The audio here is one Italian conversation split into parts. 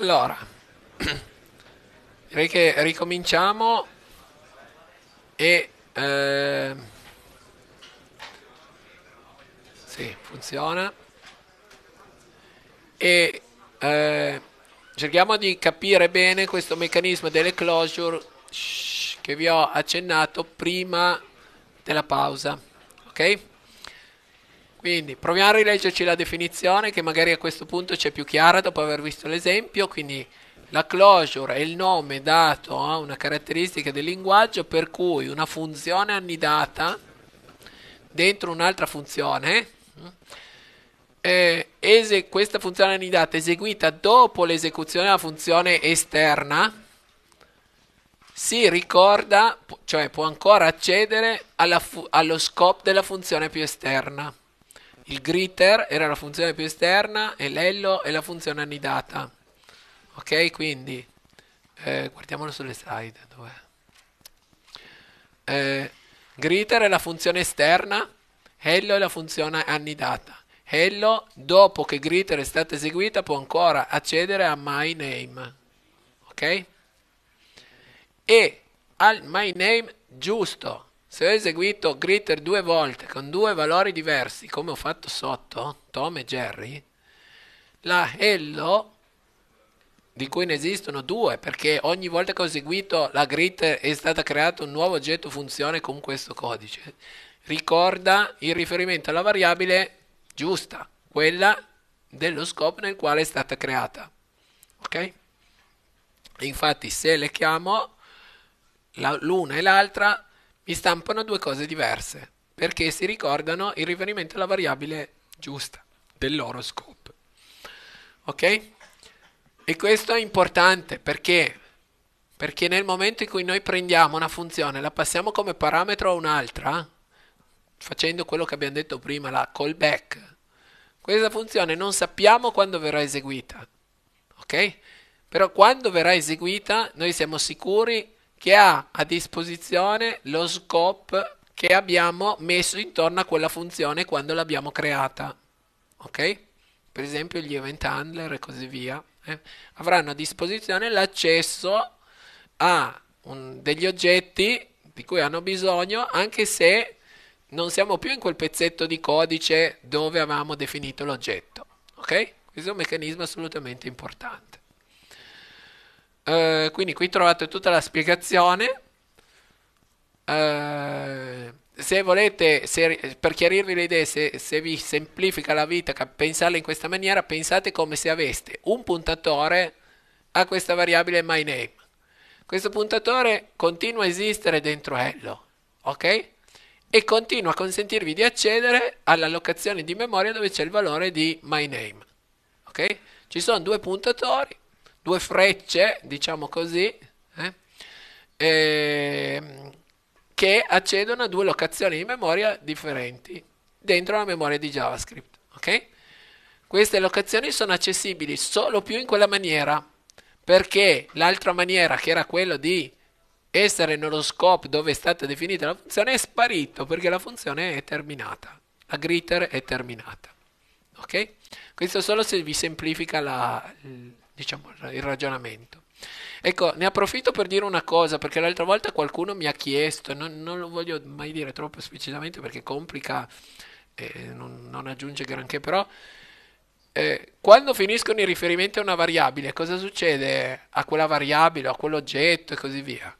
Allora, direi che ricominciamo e eh, sì, funziona e eh, cerchiamo di capire bene questo meccanismo delle closure shh, che vi ho accennato prima della pausa, ok? Quindi proviamo a rileggerci la definizione che magari a questo punto c'è più chiara dopo aver visto l'esempio, quindi la closure è il nome dato a una caratteristica del linguaggio per cui una funzione annidata dentro un'altra funzione, eh, ese- questa funzione annidata eseguita dopo l'esecuzione della funzione esterna, si ricorda, cioè può ancora accedere fu- allo scope della funzione più esterna il gritter era la funzione più esterna e l'ello è la funzione annidata. Ok, quindi eh, guardiamolo sulle slide. Eh, gritter è la funzione esterna, hello è la funzione annidata. Hello, dopo che gritter è stata eseguita, può ancora accedere a my name. Ok? E al my name giusto se ho eseguito Gritter due volte con due valori diversi, come ho fatto sotto, Tom e Jerry, la hello, di cui ne esistono due, perché ogni volta che ho eseguito la Gritter è stato creato un nuovo oggetto funzione con questo codice, ricorda il riferimento alla variabile giusta, quella dello scopo nel quale è stata creata. Ok? Infatti se le chiamo l'una e l'altra mi stampano due cose diverse, perché si ricordano il riferimento alla variabile giusta del dell'horoscope. Ok? E questo è importante perché? Perché nel momento in cui noi prendiamo una funzione la passiamo come parametro a un'altra, facendo quello che abbiamo detto prima, la callback, questa funzione non sappiamo quando verrà eseguita. Ok? Però quando verrà eseguita noi siamo sicuri che ha a disposizione lo scope che abbiamo messo intorno a quella funzione quando l'abbiamo creata. Ok? Per esempio gli event handler e così via. Eh? Avranno a disposizione l'accesso a un, degli oggetti di cui hanno bisogno anche se non siamo più in quel pezzetto di codice dove avevamo definito l'oggetto. Ok? Questo è un meccanismo assolutamente importante. Eh, quindi qui trovate tutta la spiegazione. Uh, se volete, se, per chiarirvi le idee, se, se, vi semplifica la vita pensarla in questa maniera, pensate come se aveste un puntatore a questa variabile myName. Questo puntatore continua a esistere dentro Hello, ok? E continua a consentirvi di accedere all'allocazione di memoria dove c'è il valore di myName, ok? Ci sono due puntatori, due frecce, diciamo così, eh, eh, che accedono a due locazioni di memoria differenti dentro la memoria di JavaScript. Okay? Queste locazioni sono accessibili solo più in quella maniera, perché l'altra maniera, che era quella di essere nello scope dove è stata definita la funzione, è sparito perché la funzione è terminata. La gritter è terminata. Ok? Questo solo se vi semplifica la, diciamo, il ragionamento. Ecco, ne approfitto per dire una cosa, perché l'altra volta qualcuno mi ha chiesto, non, non lo voglio mai dire troppo esplicitamente perché complica, eh, non, non, aggiunge granché, però eh, quando finiscono i riferimenti a una variabile, cosa succede a quella variabile, a quell'oggetto e così via?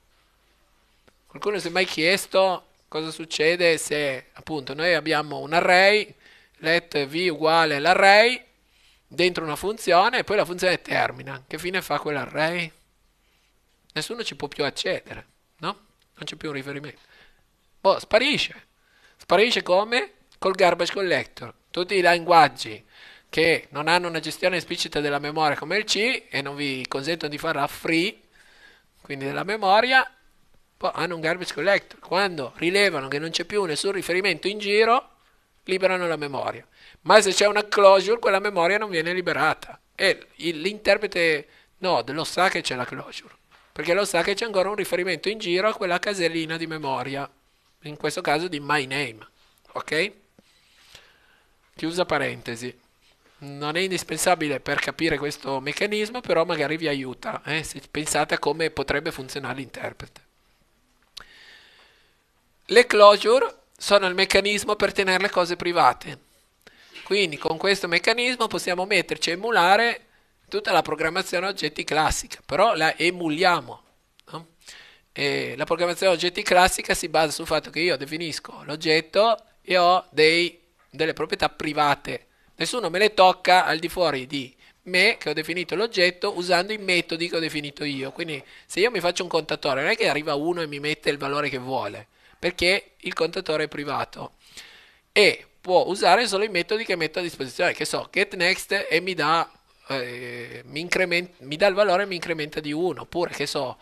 Qualcuno si è mai chiesto cosa succede se appunto noi abbiamo un array, let v uguale all'array, dentro una funzione e poi la funzione termina. Che fine fa quell'array? Nessuno ci può più accedere, no? Non c'è più un riferimento. Boh, sparisce. Sparisce come? Col garbage collector. Tutti i linguaggi che non hanno una gestione esplicita della memoria come il C e non vi consentono di farla free, quindi della memoria, boh, hanno un garbage collector. Quando rilevano che non c'è più nessun riferimento in giro, liberano la memoria. Ma se c'è una closure, quella memoria non viene liberata. E l'interprete Node lo sa che c'è la closure, perché lo sa che c'è ancora un riferimento in giro a quella casellina di memoria, in questo caso di my name. Ok? Chiusa parentesi. Non è indispensabile per capire questo meccanismo, però magari vi aiuta, eh, se pensate a come potrebbe funzionare l'interprete. Le closure sono il meccanismo per tenere le cose private. Quindi con questo meccanismo possiamo metterci a emulare tutta la programmazione oggetti classica, però la emuliamo. No? la programmazione oggetti classica si basa sul fatto che io definisco l'oggetto e ho dei, delle proprietà private. Nessuno me le tocca al di fuori di me che ho definito l'oggetto usando i metodi che ho definito io. Quindi se io mi faccio un contatore non è che arriva uno e mi mette il valore che vuole perché il contatore è privato e può usare solo i metodi che metto a disposizione, che so, get next e mi dà, eh, mi, mi dà il valore e mi incrementa di 1, oppure che so,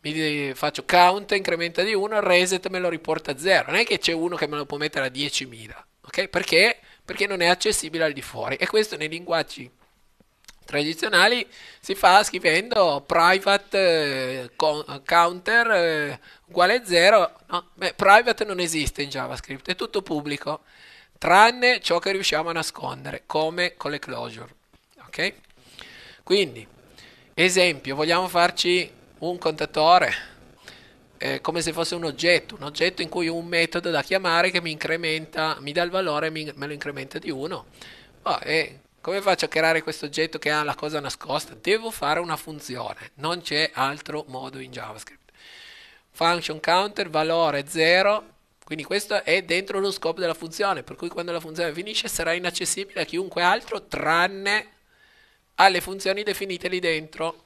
mi faccio count, incrementa di 1, reset me lo riporta a 0, non è che c'è uno che me lo può mettere a 10.000, ok? Perché? Perché non è accessibile al di fuori e questo nei linguaggi tradizionali si fa scrivendo private eh, counter eh, uguale 0 no? private non esiste in javascript è tutto pubblico tranne ciò che riusciamo a nascondere come con le closure ok quindi esempio vogliamo farci un contatore eh, come se fosse un oggetto un oggetto in cui ho un metodo da chiamare che mi incrementa mi dà il valore e me lo incrementa di 1 oh, ah, e come faccio a creare questo oggetto che ha la cosa nascosta? Devo fare una funzione, non c'è altro modo in JavaScript. Function counter valore 0, quindi questo è dentro lo scopo della funzione, per cui quando la funzione finisce sarà inaccessibile a chiunque altro tranne alle funzioni definite lì dentro.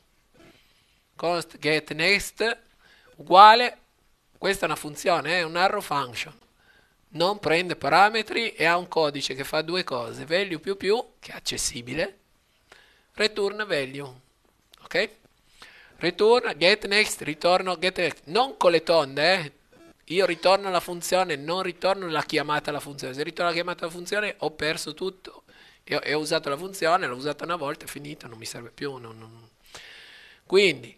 Const get next uguale, questa è una funzione, è eh, un arrow function non prende parametri e ha un codice che fa due cose, value più più, che è accessibile, return value, ok? Return, get next, ritorno, get next, non con le tonde, eh? Io ritorno alla funzione, non ritorno la chiamata alla funzione. Se ritorno alla chiamata alla funzione ho perso tutto. E ho, usato la funzione, l'ho usata una volta, è finita, non mi serve più. Non, non. Quindi,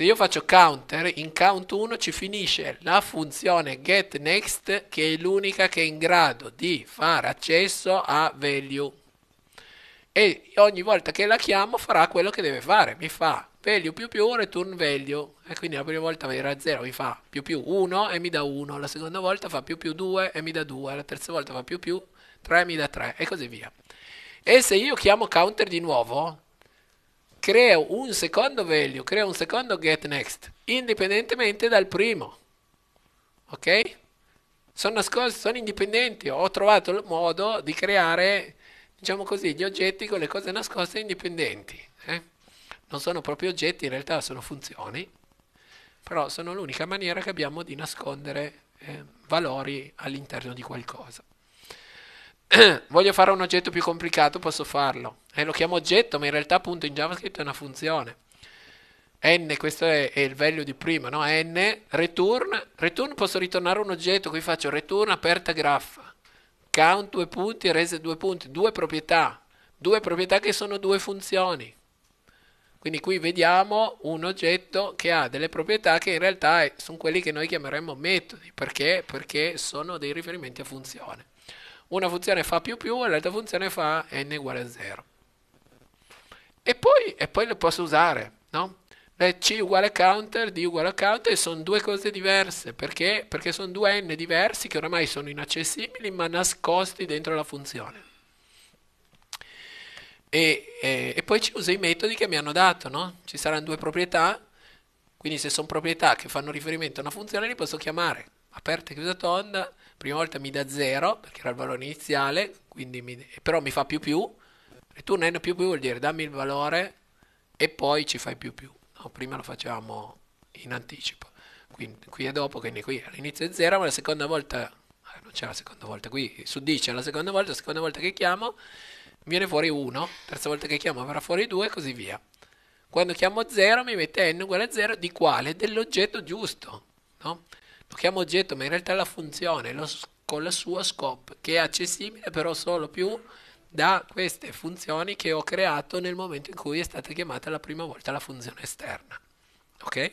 se io faccio counter, in count 1 ci finisce la funzione getNext che è l'unica che è in grado di fare accesso a value. E ogni volta che la chiamo farà quello che deve fare, mi fa value più più return value e quindi la prima volta era 0 mi fa più più 1 e mi dà 1 la seconda volta fa più più 2 e mi dà 2 la terza volta fa più più 3 e mi dà 3 e così via e se io chiamo counter di nuovo crea un secondo value, crea un secondo get next, indipendentemente dal primo. Ok? Sono, scos- sono indipendenti, ho trovato il modo di creare, diciamo così, gli oggetti con le cose nascoste indipendenti. Eh? Non sono proprio oggetti, in realtà sono funzioni, però sono l'unica maniera che abbiamo di nascondere eh, valori all'interno di qualcosa. voglio fare un oggetto più complicato, posso farlo. E eh, lo chiamo oggetto, ma in realtà appunto in JavaScript è una funzione. n, questo è, è il value di prima, no? n, return, return posso ritornare un oggetto, qui faccio return aperta graffa, count due punti, rese due punti, due proprietà, due proprietà che sono due funzioni. Quindi qui vediamo un oggetto che ha delle proprietà che in realtà sono quelli che noi chiameremmo metodi, perché? Perché sono dei riferimenti a funzione una funzione fa più più e l'altra funzione fa n uguale a 0. E poi, e poi le posso usare, no? c uguale counter, d uguale counter sono due cose diverse, perché? Perché sono due n diversi che oramai sono inaccessibili ma nascosti dentro la funzione. E, e, e poi ci uso i metodi che mi hanno dato, no? Ci saranno due proprietà, quindi se sono proprietà che fanno riferimento a una funzione li posso chiamare, aperta e chiusa tonda, prima volta mi dà 0 perché era il valore iniziale, mi, però mi fa più più, ritornando più più vuol dire dammi il valore e poi ci fai più più, no, prima lo facciamo in anticipo, quindi, qui e dopo, quindi qui all'inizio è 0 ma la seconda volta, eh, non c'è la seconda volta, qui su suddice la seconda volta, la seconda volta che chiamo viene fuori 1, terza volta che chiamo verrà fuori 2 e così via. Quando chiamo 0 mi mette n uguale a 0 di quale? Dell'oggetto giusto. No? Lo chiamo oggetto, ma in realtà la funzione lo, con la sua scope, che è accessibile però solo più da queste funzioni che ho creato nel momento in cui è stata chiamata la prima volta la funzione esterna. Ok?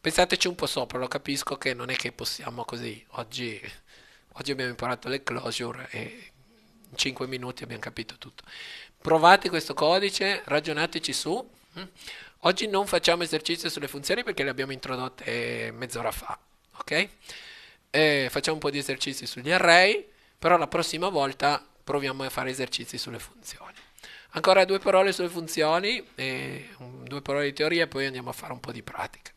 Pensateci un po' sopra, lo capisco che non è che possiamo così. Oggi, oggi abbiamo imparato le closure e in 5 minuti abbiamo capito tutto. Provate questo codice, ragionateci su. Hm? Oggi non facciamo esercizio sulle funzioni perché le abbiamo introdotte mezz'ora fa, ok? E facciamo un po' di esercizi sugli array, però la prossima volta proviamo a fare esercizi sulle funzioni. Ancora due parole sulle funzioni, due parole di teoria e poi andiamo a fare un po' di pratica.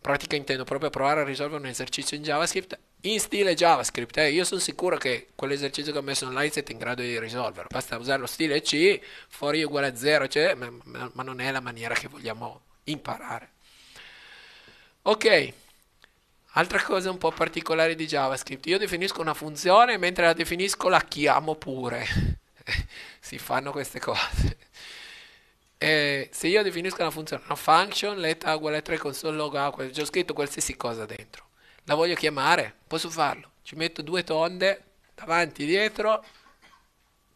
Pratica intendo proprio provare a risolvere un esercizio in JavaScript in stile JavaScript. Eh. Io sono sicuro che quell'esercizio che ho messo online siete in grado di risolverlo. Basta usare lo stile C, fuori uguale a 0, cioè, ma, ma, ma non è la maniera che vogliamo imparare. Ok, altra cosa un po' particolare di JavaScript. Io definisco una funzione mentre la definisco la chiamo pure. si fanno queste cose eh, se io definisco una funzione, una function let uguale a 3 console log a, c'è ho scritto qualsiasi cosa dentro, la voglio chiamare, posso farlo, ci metto due tonde davanti e dietro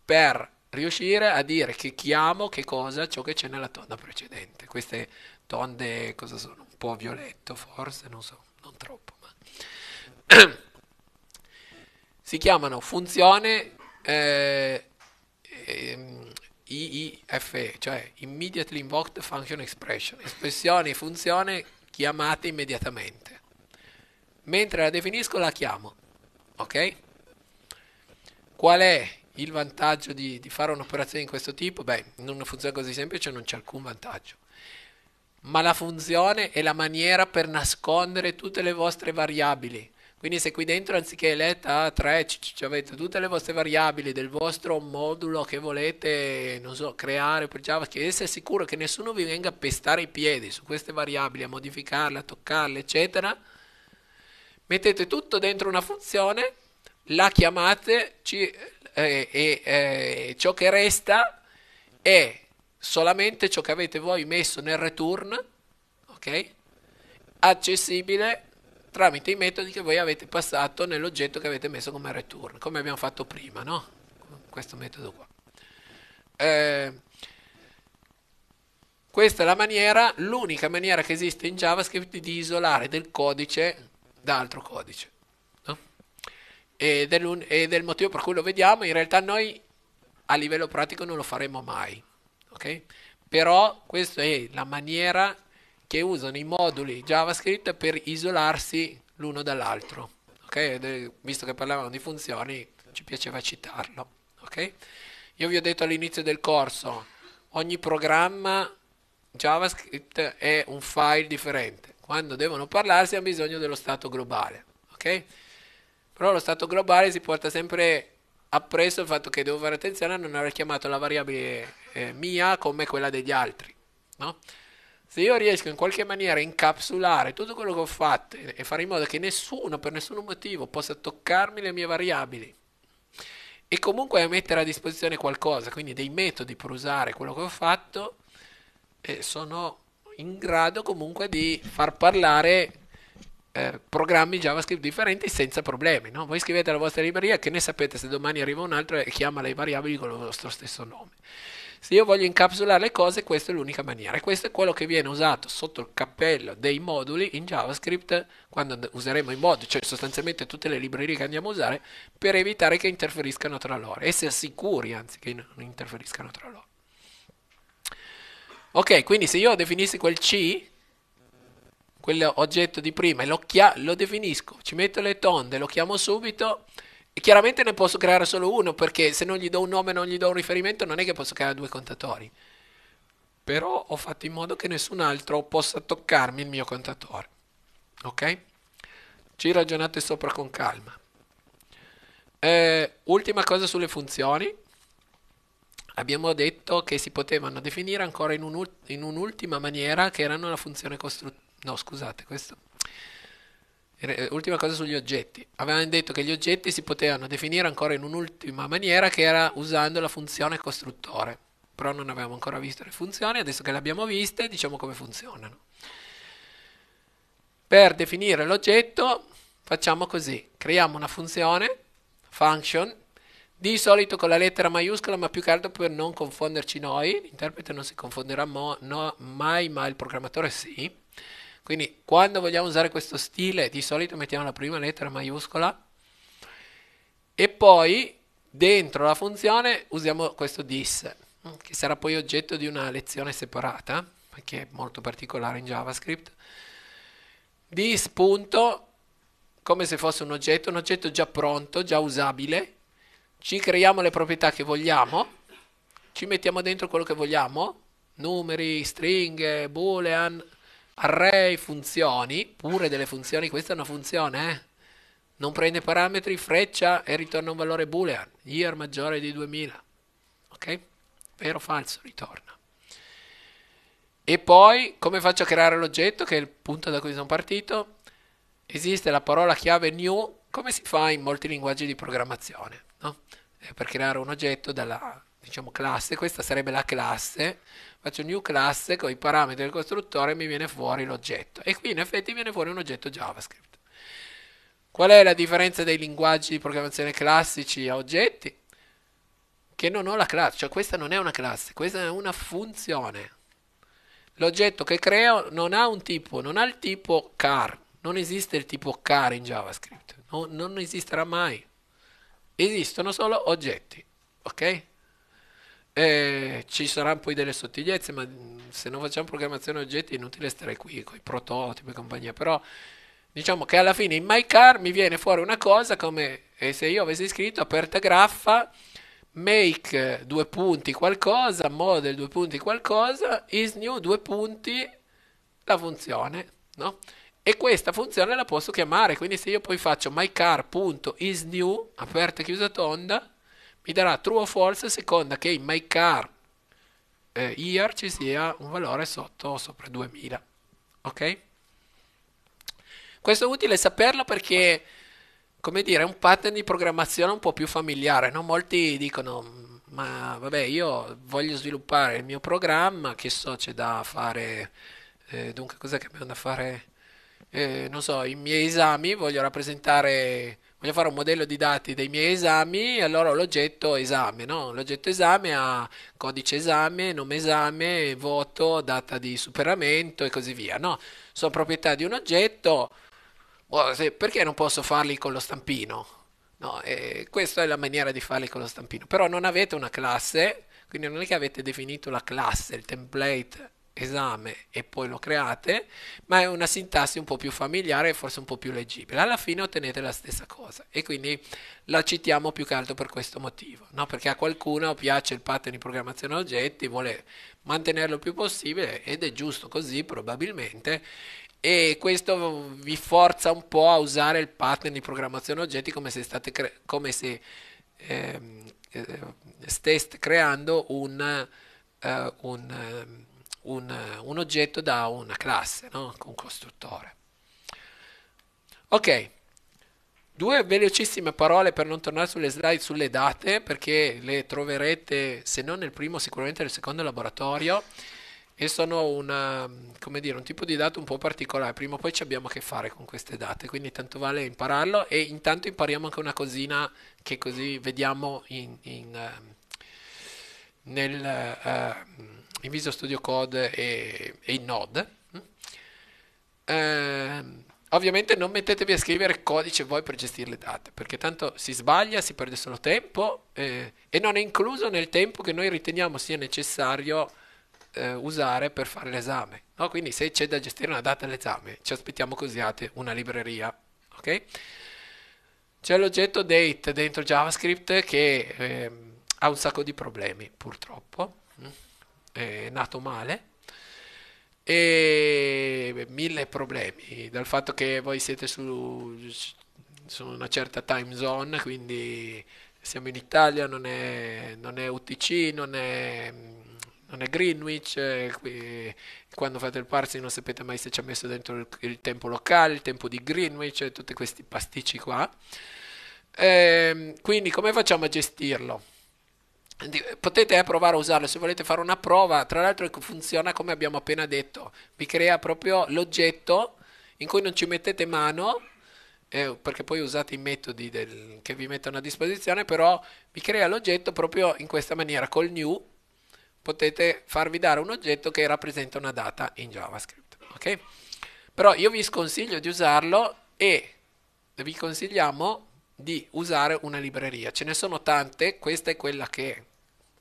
per riuscire a dire che chiamo che cosa ciò che c'è nella tonda precedente. Queste tonde cosa sono? Un po' violetto forse, non so, non troppo. Ma... si chiamano funzione eh, ehm, IIFE, cioè Immediately Invoked Function Expression, espressione funzione chiamata immediatamente. Mentre la definisco la chiamo, ok? Qual è il vantaggio di, di fare un'operazione di questo tipo? Beh, in una funzione così semplice non c'è alcun vantaggio. Ma la funzione è la maniera per nascondere tutte le vostre variabili quindi se qui dentro anziché letta 3 ah, ci avete tutte le vostre variabili del vostro modulo che volete so, creare per JavaScript, essere sicuro che nessuno vi venga a pestare i piedi su queste variabili, a modificarle, a toccarle, eccetera, mettete tutto dentro una funzione, la chiamate ci, eh, eh, eh, ciò che resta è solamente ciò che avete voi messo nel return, ok? Accessibile tramite i metodi che voi avete passato nell'oggetto che avete messo come return, come abbiamo fatto prima, no? questo metodo qua. Eh, questa è la maniera, l'unica maniera che esiste in JavaScript di isolare del codice da altro codice. No? Ed, è ed è il motivo per cui lo vediamo, in realtà noi a livello pratico non lo faremo mai. Okay? Però questa è la maniera che usano i moduli JavaScript per isolarsi l'uno dall'altro. Okay? Visto che parlavano di funzioni, ci piaceva citarlo. Okay? Io vi ho detto all'inizio del corso, ogni programma JavaScript è un file differente. Quando devono parlarsi hanno bisogno dello stato globale. Okay? Però lo stato globale si porta sempre appresso il fatto che devo fare attenzione a non aver chiamato la variabile eh, mia come quella degli altri. No? se io riesco in qualche maniera a incapsulare tutto quello che ho fatto e fare in modo che nessuno, per nessun motivo, possa toccarmi le mie variabili e comunque a mettere a disposizione qualcosa, quindi dei metodi per usare quello che ho fatto, eh, sono in grado comunque di far parlare eh, programmi JavaScript differenti senza problemi. No? Voi scrivete la vostra libreria che ne sapete se domani arriva un altro e chiama le variabili con il vostro stesso nome. Se io voglio incapsulare le cose, questa è l'unica maniera. questo è quello che viene usato sotto il cappello dei moduli in JavaScript quando useremo i moduli, cioè sostanzialmente tutte le librerie che andiamo a usare, per evitare che interferiscano tra loro. Essere assicuri anzi, che non interferiscano tra loro. Ok, quindi se io definissi quel C quell'oggetto di prima e lo, lo, definisco, ci metto le tonde, lo chiamo subito, chiaramente ne posso creare solo uno perché se non gli do un nome non gli do un riferimento non è che posso creare due contatori però ho fatto in modo che nessun altro possa toccarmi il mio contatore ok ci ragionate sopra con calma eh, ultima cosa sulle funzioni abbiamo detto che si potevano definire ancora in, un, in un'ultima maniera che erano la funzione costruttiva no scusate questo eh, ultima cosa sugli oggetti. Avevamo detto che gli oggetti si potevano definire ancora in un'ultima maniera che era usando la funzione costruttore. Però non avevamo ancora visto le funzioni, adesso che le abbiamo viste diciamo come funzionano. Per definire l'oggetto facciamo così, creiamo una funzione, function, di solito con la lettera maiuscola ma più che altro per non confonderci noi, l'interprete non si confonderà mo, no, mai ma il programmatore sì quindi quando vogliamo usare questo stile, di solito mettiamo la prima lettera maiuscola e poi dentro la funzione usiamo questo dis che sarà poi oggetto di una lezione separata, perché è molto particolare in JavaScript. dis punto, come se fosse un oggetto, un oggetto già pronto, già usabile, ci creiamo le proprietà che vogliamo, ci mettiamo dentro quello che vogliamo, numeri, stringhe, boolean, array funzioni, pure delle funzioni, questa è una funzione, eh? non prende parametri, freccia e ritorna un valore boolean, year maggiore di 2000, ok? Vero o falso, ritorna. E poi come faccio a creare l'oggetto, che è il punto da cui sono partito? Esiste la parola chiave new, come si fa in molti linguaggi di programmazione, no? Eh, per creare un oggetto dalla diciamo, classe, questa sarebbe la classe, faccio new class con i parametri del costruttore e mi viene fuori l'oggetto. E qui in effetti viene fuori un oggetto JavaScript. Qual è la differenza dei linguaggi di programmazione classici a oggetti? Che non ho la classe, cioè questa non è una classe, questa è una funzione. L'oggetto che creo non ha un tipo, non ha il tipo car, non esiste il tipo car in JavaScript, no, non esisterà mai. Esistono solo oggetti, ok? Eh, ci saranno poi delle sottigliezze, ma se non facciamo programmazione oggetti è inutile stare qui con i prototipi e compagnia. Però diciamo che alla fine in My Car mi viene fuori una cosa come eh, se io avessi scritto aperta graffa make due punti qualcosa, model due punti qualcosa, is new due punti la funzione, no? E questa funzione la posso chiamare, quindi se io poi faccio mycar.isNew, aperta e chiusa tonda, mi darà true o false a seconda che in my car eh, year ci sia un valore sotto o sopra 2000 ok questo è utile saperlo perché come dire è un pattern di programmazione un po' più familiare no? molti dicono ma vabbè io voglio sviluppare il mio programma che so c'è da fare eh, dunque cosa che abbiamo da fare eh, non so i miei esami voglio rappresentare voglio fare un modello di dati dei miei esami, allora l'oggetto esame, no? L'oggetto esame ha codice esame, nome esame, voto, data di superamento e così via, no? Sono proprietà di un oggetto, boh, perché non posso farli con lo stampino? No, eh, questa è la maniera di farli con lo stampino, però non avete una classe, quindi non è che avete definito la classe, il template esame e poi lo create, ma è una sintassi un po' più familiare e forse un po' più leggibile. Alla fine ottenete la stessa cosa e quindi la citiamo più che altro per questo motivo, no? perché a qualcuno piace il pattern di programmazione oggetti, vuole mantenerlo il più possibile ed è giusto così probabilmente e questo vi forza un po' a usare il pattern di programmazione oggetti come se, state cre- come se ehm, eh, steste creando un... Eh, un ehm, un, un oggetto da una classe, no? un costruttore. Ok, Due velocissime parole per non tornare sulle slide sulle date, perché le troverete se non nel primo, sicuramente nel secondo laboratorio. E sono una, dire, un tipo di dato un po' particolare. Prima o poi ci abbiamo a che fare con queste date, quindi tanto vale impararlo. E intanto impariamo anche una cosina che così vediamo in, in, eh, nel, eh, in Visual Studio Code e, e in Node. Eh, ovviamente non mettetevi a scrivere codice voi per gestire le date, perché tanto si sbaglia, si perde solo tempo eh, e non è incluso nel tempo che noi riteniamo sia necessario eh, usare per fare l'esame. No? Quindi se c'è da gestire una data all'esame, ci aspettiamo che usiate una libreria. ok? C'è l'oggetto date dentro JavaScript che eh, ha un sacco di problemi, purtroppo è nato male e mille problemi dal fatto che voi siete su, su una certa time zone quindi siamo in Italia non è, non è UTC non è, non è Greenwich eh, quando fate il parsing non sapete mai se ci ha messo dentro il, il tempo locale il tempo di Greenwich tutti questi pasticci qua e, ehm, quindi come facciamo a gestirlo potete eh, provare a usarlo se volete fare una prova tra l'altro ecco, funziona come abbiamo appena detto vi crea proprio l'oggetto in cui non ci mettete mano eh, perché poi usate i metodi del, che vi mettono a disposizione però vi crea l'oggetto proprio in questa maniera col new potete farvi dare un oggetto che rappresenta una data in javascript ok però io vi sconsiglio di usarlo e vi consigliamo di usare una libreria ce ne sono tante questa è quella che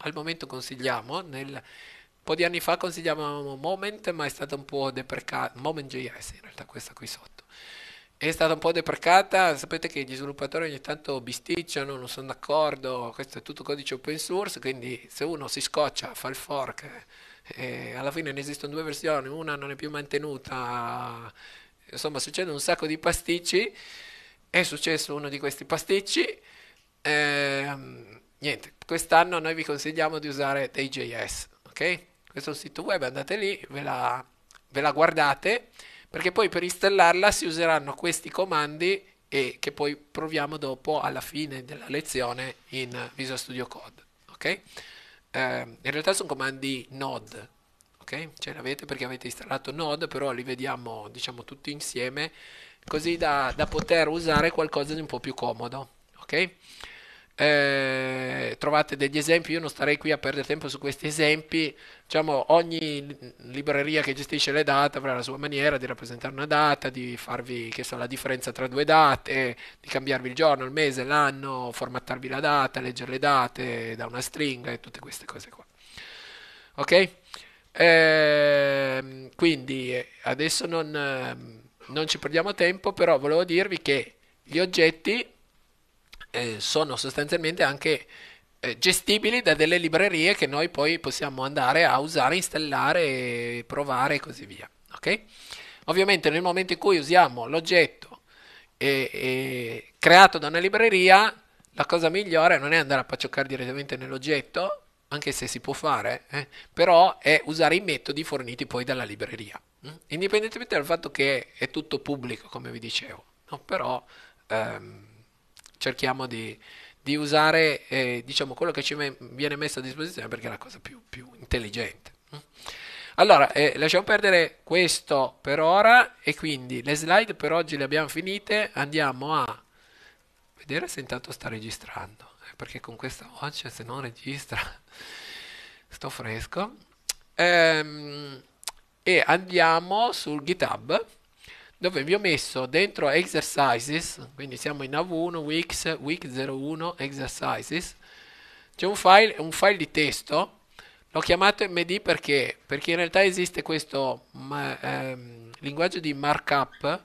al momento consigliamo, nel, un po' di anni fa consigliavamo Moment, ma è stata un po' deprecata, Moment.js in realtà questa qui sotto, è stata un po' deprecata, sapete che gli sviluppatori ogni tanto bisticciano, non sono d'accordo, questo è tutto codice open source, quindi se uno si scoccia, fa il fork, e eh, eh, alla fine ne esistono due versioni, una non è più mantenuta, insomma succede un sacco di pasticci, è successo uno di questi pasticci, ehm, niente, quest'anno noi vi consigliamo di usare Day.js, ok? Questo è un sito web, andate lì, ve la, ve la guardate, perché poi per installarla si useranno questi comandi e che poi proviamo dopo alla fine della lezione in Visual Studio Code, ok? Eh, in realtà sono comandi Node, ok? Ce l'avete perché avete installato Node, però li vediamo, diciamo, tutti insieme, così da, da poter usare qualcosa di un po' più comodo, ok? Eh, trovate degli esempi, io non starei qui a perdere tempo su questi esempi, diciamo ogni libreria che gestisce le date avrà la sua maniera di rappresentare una data, di farvi che so, la differenza tra due date, di cambiarvi il giorno, il mese, l'anno, formattarvi la data, leggere le date da una stringa e tutte queste cose qua. Ok? Ehm, eh, quindi adesso non, ehm, non ci perdiamo tempo, però volevo dirvi che gli oggetti eh, sono sostanzialmente anche eh, gestibili da delle librerie che noi poi possiamo andare a usare, installare, provare e così via. Okay? Ovviamente nel momento in cui usiamo l'oggetto eh, creato da una libreria, la cosa migliore non è andare a paccioccare direttamente nell'oggetto, anche se si può fare, eh, però è usare i metodi forniti poi dalla libreria, mm? indipendentemente dal fatto che è tutto pubblico, come vi dicevo, no? però ehm, cerchiamo di, di usare eh, diciamo, quello che ci viene messo a disposizione perché è la cosa più, più intelligente. Mm? Allora, eh, lasciamo perdere questo per ora e quindi le slide per oggi le abbiamo finite, andiamo a vedere se intanto sta registrando, eh, perché con questa voce se non registra sto fresco. Ehm, e andiamo sul GitHub dove vi ho messo dentro exercises, quindi siamo in AV1, Wix, Wix01, exercises, c'è un file, un file di testo, l'ho chiamato MD perché? Perché in realtà esiste questo ma, ehm, linguaggio di markup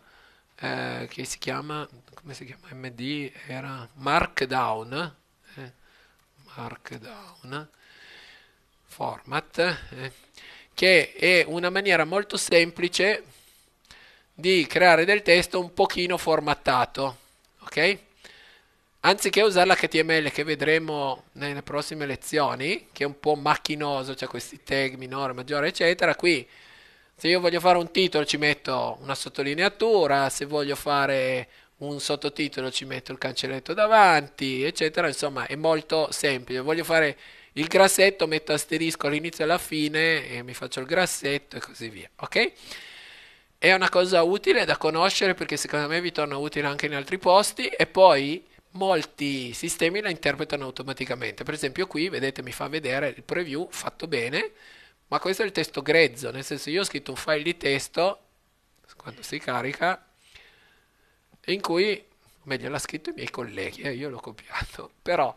eh, che si chiama, come si chiama MD? Era Markdown, eh, Markdown format, eh, che è una maniera molto semplice di creare del testo un pochino formattato, ok? Anziché usare l'HTML che vedremo nelle prossime lezioni, che è un po' macchinoso, cioè questi tag minore, maggiore, eccetera, qui se io voglio fare un titolo ci metto una sottolineatura, se voglio fare un sottotitolo ci metto il cancelletto davanti, eccetera, insomma è molto semplice. Voglio fare il grassetto, metto asterisco all'inizio e alla fine e mi faccio il grassetto e così via, ok? È una cosa utile da conoscere perché secondo me vi torna utile anche in altri posti e poi molti sistemi la interpretano automaticamente. Per esempio qui, vedete, mi fa vedere il preview fatto bene, ma questo è il testo grezzo, nel senso io ho scritto un file di testo, quando si carica, in cui, meglio l'ha scritto i miei colleghi, eh, io l'ho copiato, però,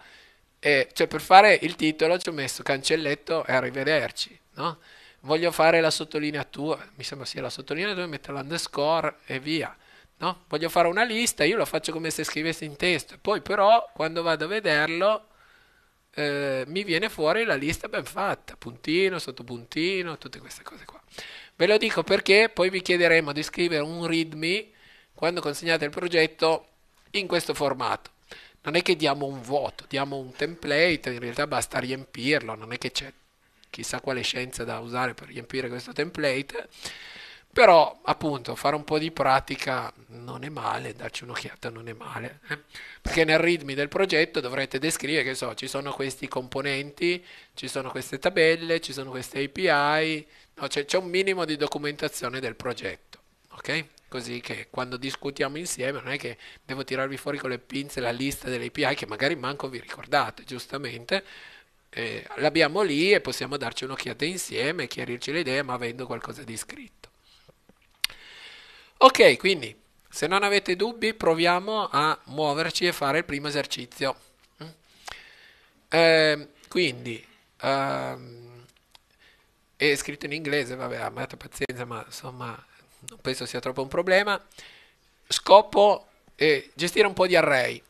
eh, cioè per fare il titolo ci ho messo cancelletto e arrivederci, no? voglio fare la sottolineatura, mi sembra sia la sottolineatura, metto l'underscore e via. No? Voglio fare una lista, io la faccio come se scrivessi in testo, poi però quando vado a vederlo eh, mi viene fuori la lista ben fatta, puntino, sottopuntino, tutte queste cose qua. Ve lo dico perché poi vi chiederemo di scrivere un readme quando consegnate il progetto in questo formato. Non è che diamo un vuoto, diamo un template, in realtà basta riempirlo, non è che c'è chissà quale scienza da usare per riempire questo template, però appunto fare un po' di pratica non è male, darci un'occhiata non è male, eh? perché nel readme del progetto dovrete descrivere che so, ci sono questi componenti, ci sono queste tabelle, ci sono queste API, no, cioè, c'è un minimo di documentazione del progetto, ok? Così che quando discutiamo insieme non è che devo tirarvi fuori con le pinze la lista delle API che magari manco vi ricordate, giustamente, eh, l'abbiamo lì e possiamo darci un'occhiata insieme, chiarirci le idee, ma avendo qualcosa di scritto. Ok, quindi se non avete dubbi proviamo a muoverci e fare il primo esercizio. Eh, quindi, ehm, è scritto in inglese, vabbè, abbiate pazienza, ma insomma non penso sia troppo un problema. Scopo è gestire un po' di array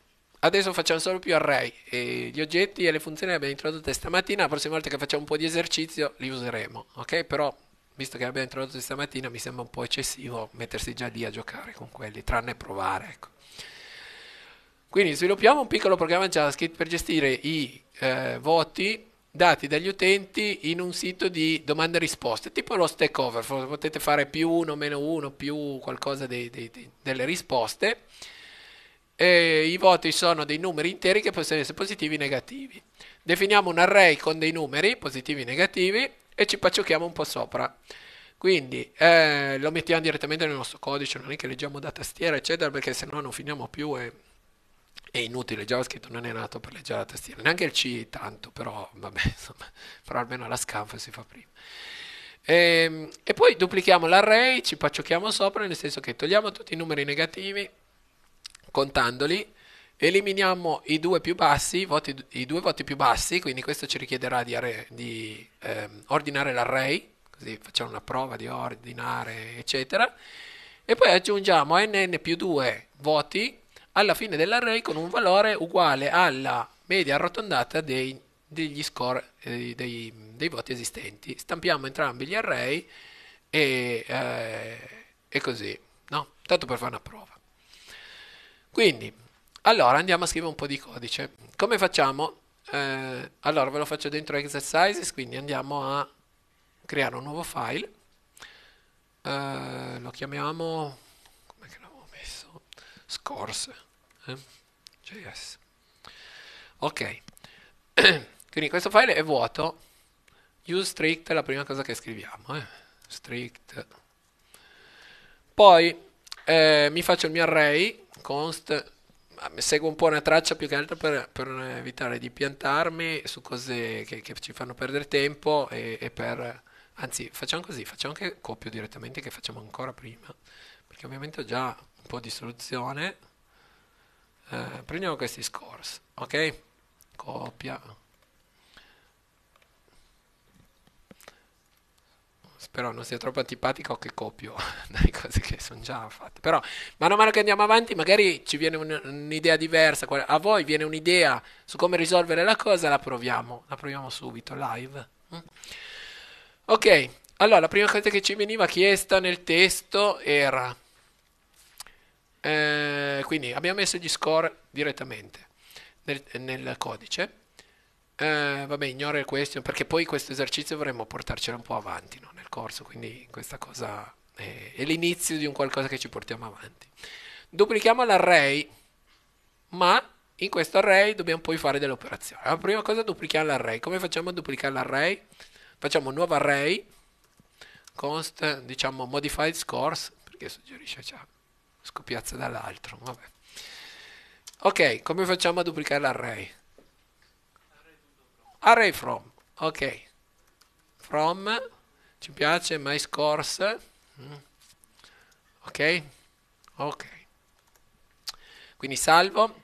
adesso facciamo solo più array e gli oggetti e le funzioni le abbiamo introdotte stamattina la prossima volta che facciamo un po' di esercizio li useremo ok però visto che le abbiamo introdotte stamattina mi sembra un po' eccessivo mettersi già lì a giocare con quelli tranne provare ecco quindi sviluppiamo un piccolo programma JavaScript per gestire i eh, voti dati dagli utenti in un sito di domande e risposte, tipo lo stack overflow, potete fare più uno, meno uno, più qualcosa dei, dei, dei, delle risposte e i voti sono dei numeri interi che possono essere positivi e negativi. Definiamo un array con dei numeri positivi e negativi e ci paciocchiamo un po' sopra. Quindi eh, lo mettiamo direttamente nel nostro codice, non è che leggiamo da tastiera, eccetera, perché se no non finiamo più e è inutile. JavaScript non è nato per leggere la tastiera, neanche il C tanto, però vabbè, insomma, però almeno la scanfa si fa prima. E, ehm, e poi duplichiamo l'array, ci paciocchiamo sopra, nel senso che togliamo tutti i numeri negativi contandoli, eliminiamo i due, bassi, voti, i due voti più bassi, quindi questo ci richiederà di, array, di ehm, ordinare l'array, così facciamo una prova di ordinare, eccetera, e poi aggiungiamo nn più 2 voti alla fine dell'array con un valore uguale alla media arrotondata dei, degli score, eh, dei, dei, voti esistenti. Stampiamo entrambi gli array e, eh, e così, no? Tanto per fare una prova. Quindi, allora andiamo a scrivere un po' di codice. Come facciamo? Eh, allora ve lo faccio dentro exercises, quindi andiamo a creare un nuovo file. Eh, lo chiamiamo, come l'avevo messo? Scorse. Eh? JS. Ok. quindi questo file è vuoto. Use strict è la prima cosa che scriviamo. Eh? Strict. Poi eh, mi faccio il mio array Const seguo un po' una traccia più che altro per, per evitare di piantarmi su cose che, che ci fanno perdere tempo e, e, per... Anzi, facciamo così, facciamo anche coppio direttamente che facciamo ancora prima, perché ovviamente ho già un po' di soluzione. Eh, prendiamo questi scores, ok? Copia, Spero non sia troppo antipatico che copio dalle cose che sono già fatte. Però, mano a mano che andiamo avanti, magari ci viene un, un'idea diversa. A voi viene un'idea su come risolvere la cosa, la proviamo. La proviamo subito, live. Mm. Ok, allora la prima cosa che ci veniva chiesta nel testo era... Eh, quindi abbiamo messo gli score direttamente nel, nel codice eh, vabbè, ignoro il question perché poi questo esercizio vorremmo portarcelo un po' avanti no? nel corso, quindi questa cosa è, è l'inizio di un qualcosa che ci portiamo avanti. Duplichiamo l'array, ma in questo array dobbiamo poi fare delle operazioni. La prima cosa è duplichiamo l'array. Come facciamo a duplicare l'array? Facciamo un nuovo array, const, diciamo, modified scores, perché suggerisce già scopiazza dall'altro, vabbè. Ok, come facciamo a duplicare l'array? Array ah, from, ok. From, ci piace, my scores. Mm. Ok? Ok. Quindi salvo.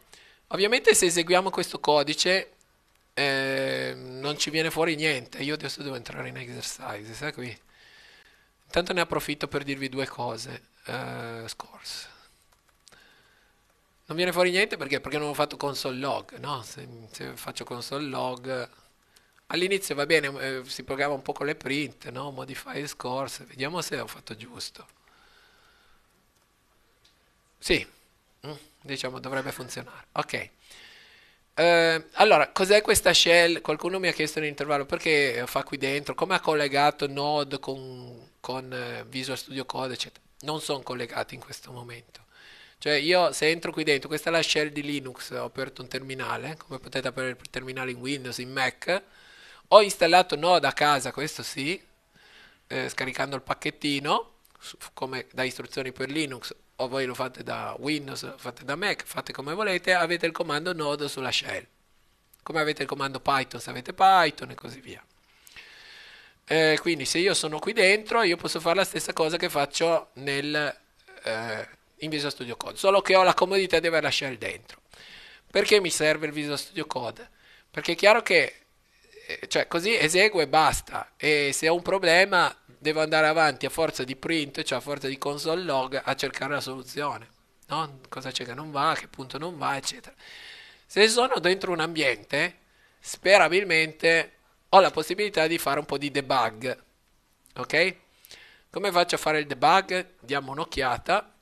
Ovviamente se eseguiamo questo codice eh, non ci viene fuori niente. Io adesso devo entrare in exercise eh, qui. Intanto ne approfitto per dirvi due cose. Uh, scores. Non viene fuori niente perché? Perché non ho fatto console log, no? Se, se faccio console log All'inizio va bene, eh, si programma un po' con le print, no? modify scores, vediamo se ho fatto giusto. Sì, mm, diciamo dovrebbe funzionare. Ok. Eh, allora, cos'è questa shell? Qualcuno mi ha chiesto in intervallo perché fa qui dentro, come ha collegato Node con, con eh, Visual Studio Code, eccetera. Non sono collegati in questo momento. Cioè io se entro qui dentro, questa è la shell di Linux, ho aperto un terminale, come potete aprire il terminale in Windows, in Mac, ho installato Node a casa, questo sì, eh, scaricando il pacchettino, come da istruzioni per Linux, o voi lo fate da Windows, fate da Mac, fate come volete, avete il comando Node sulla shell. Come avete il comando Python se avete Python e così via. Eh, quindi se io sono qui dentro, io posso fare la stessa cosa che faccio nel, eh, in Visual Studio Code, solo che ho la comodità di avere la shell dentro. Perché mi serve il Visual Studio Code? Perché è chiaro che eh, cioè così esegue e basta. E se ho un problema devo andare avanti a forza di print, cioè a forza di console log, a cercare la soluzione. No? Cosa c'è che non va, a che punto non va, eccetera. Se sono dentro un ambiente, sperabilmente ho la possibilità di fare un po' di debug. Ok? Come faccio a fare il debug? Diamo un'occhiata.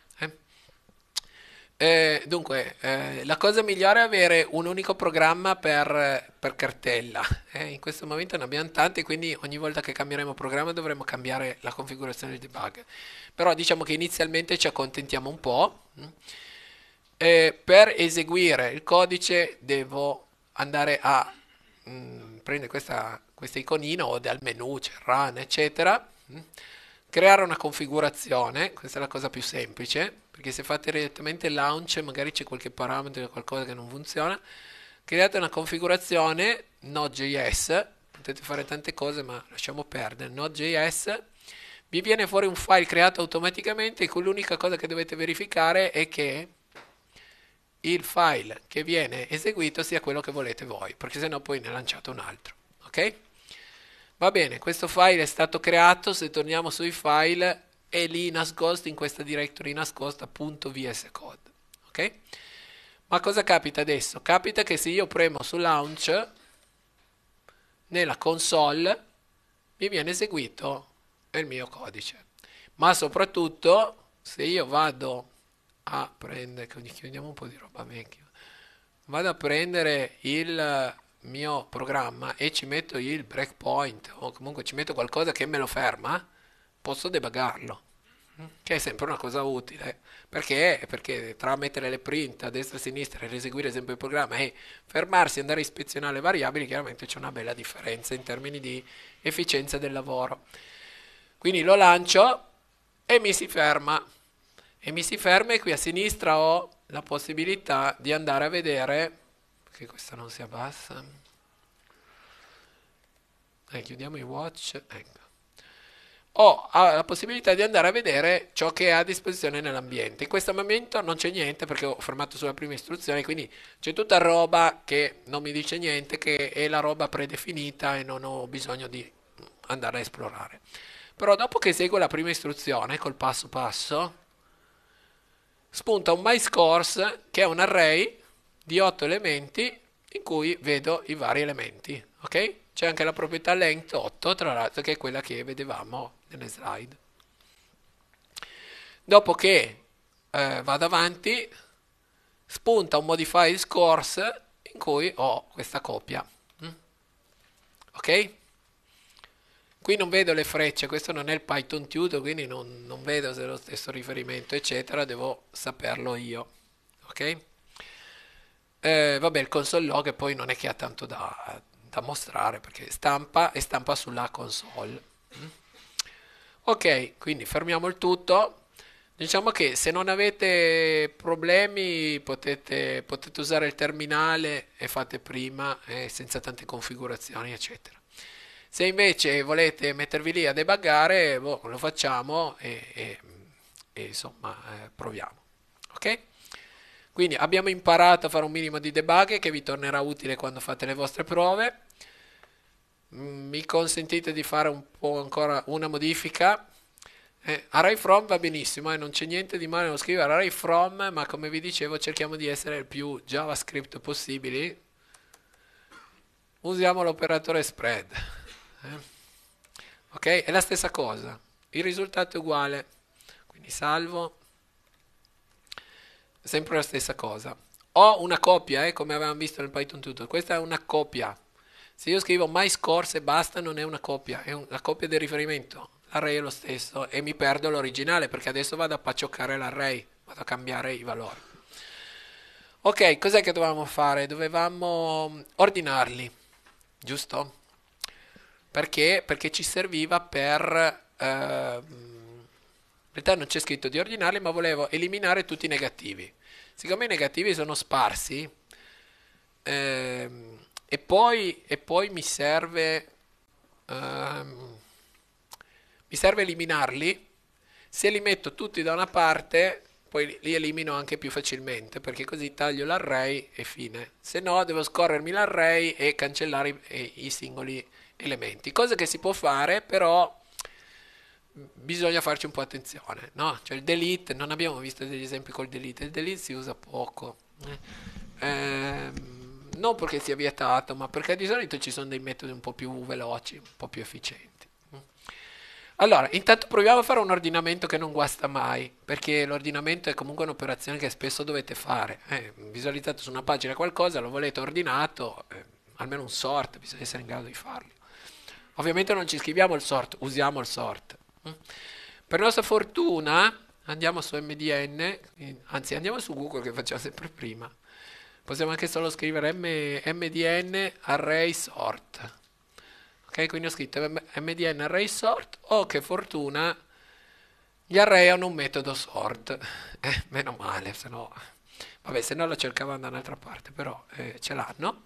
Eh, dunque, eh, la cosa migliore è avere un unico programma per, per cartella. Eh, in questo momento ne abbiamo tanti, quindi ogni volta che cambieremo programma dovremo cambiare la configurazione del debug. Però diciamo che inizialmente ci accontentiamo un po'. Mm. Eh, per eseguire il codice devo andare a mh, mm, prendere questa, questa, iconina o dal menu, c'è run, eccetera. Mh, mm. creare una configurazione, questa è la cosa più semplice perché se fate direttamente launch magari c'è qualche parametro, qualcosa che non funziona, create una configurazione Node.js, potete fare tante cose ma lasciamo perdere, Node.js, vi viene fuori un file creato automaticamente in l'unica cosa che dovete verificare è che il file che viene eseguito sia quello che volete voi, perché sennò poi ne lanciate un altro, ok? Va bene, questo file è stato creato, se torniamo sui file è lì nascosto in questa directory nascosta .vs code, ok? Ma cosa capita adesso? Capita che se io premo su launch nella console mi viene eseguito il mio codice. Ma soprattutto se io vado a prendere, chiudiamo un po' di roba vecchia, vado a prendere il mio programma e ci metto il breakpoint o comunque ci metto qualcosa che me lo ferma, posso debagarlo che è sempre una cosa utile. Perché? Perché tra mettere le print a destra e a sinistra e reseguire sempre il programma e fermarsi e andare a ispezionare le variabili, chiaramente c'è una bella differenza in termini di efficienza del lavoro. Quindi lo lancio e mi si ferma. E mi si ferma e qui a sinistra ho la possibilità di andare a vedere che questa non si abbassa. Eh, chiudiamo i watch. Ecco ho la possibilità di andare a vedere ciò che è a disposizione nell'ambiente. In questo momento non c'è niente perché ho fermato sulla prima istruzione, quindi c'è tutta roba che non mi dice niente, che è la roba predefinita e non ho bisogno di andare a esplorare. Però dopo che eseguo la prima istruzione col passo passo, spunta un MyScores che è un array di otto elementi in cui vedo i vari elementi, ok? C'è anche la proprietà length 8, tra l'altro, che è quella che vedevamo nelle slide. Dopo che eh, vado avanti, spunta un modify scores in cui ho questa copia. Mm? Ok? Qui non vedo le frecce, questo non è il Python tutor, quindi non, non vedo se è lo stesso riferimento, eccetera, devo saperlo io. Ok? Eh, vabbè, il console log poi non è che ha tanto da, da mostrare perché stampa e stampa sulla console. Mm? Ok, quindi fermiamo il tutto. Diciamo che se non avete problemi potete, potete usare il terminale e fate prima eh, senza tante configurazioni, eccetera. Se invece volete mettervi lì a debuggare, boh, lo facciamo e, e, e insomma eh, proviamo. Ok? Quindi abbiamo imparato a fare un minimo di debug che vi tornerà utile quando fate le vostre prove mi consentite di fare un po' ancora una modifica. Eh, array from va benissimo, eh, non c'è niente di male nello scrivere array from, ma come vi dicevo cerchiamo di essere il più JavaScript possibile. Usiamo l'operatore spread. Eh. Ok? È la stessa cosa, il risultato è uguale. Quindi salvo, sempre la stessa cosa. Ho una copia, eh, come avevamo visto nel Python tutorial, questa è una copia se io scrivo mai scorse e basta, non è una copia, è una la copia del riferimento. L'array è lo stesso e mi perdo l'originale perché adesso vado a pacioccare l'array, vado a cambiare i valori. Ok, cos'è che dovevamo fare? Dovevamo ordinarli, giusto? Perché? Perché ci serviva per... Eh, in realtà non c'è scritto di ordinarli, ma volevo eliminare tutti i negativi. Siccome i negativi sono sparsi, ehm, e poi, e poi mi serve... Um, mi serve eliminarli. Se li metto tutti da una parte, poi li elimino anche più facilmente, perché così taglio l'array e fine. Se no, devo scorrermi l'array e cancellare i, i singoli elementi. Cosa che si può fare, però bisogna farci un po' attenzione, no? Cioè il delete, non abbiamo visto degli esempi col delete, il delete si usa poco. Eh, ehm, non perché sia vietato, ma perché di solito ci sono dei metodi un po' più veloci, un po' più efficienti. Allora, intanto proviamo a fare un ordinamento che non guasta mai, perché l'ordinamento è comunque un'operazione che spesso dovete fare. Eh, visualizzate su una pagina qualcosa, lo volete ordinato, eh, almeno un sort, bisogna essere in grado di farlo. Ovviamente non ci scriviamo il sort, usiamo il sort. Per nostra fortuna andiamo su MDN, anzi andiamo su Google che facciamo sempre prima possiamo anche solo scrivere m, mdn array sort. Ok, quindi ho scritto mdn array sort. Oh, che fortuna! Gli array hanno un metodo sort. Eh, meno male, se no. Vabbè, se no la cercavano da un'altra parte, però eh, ce l'hanno.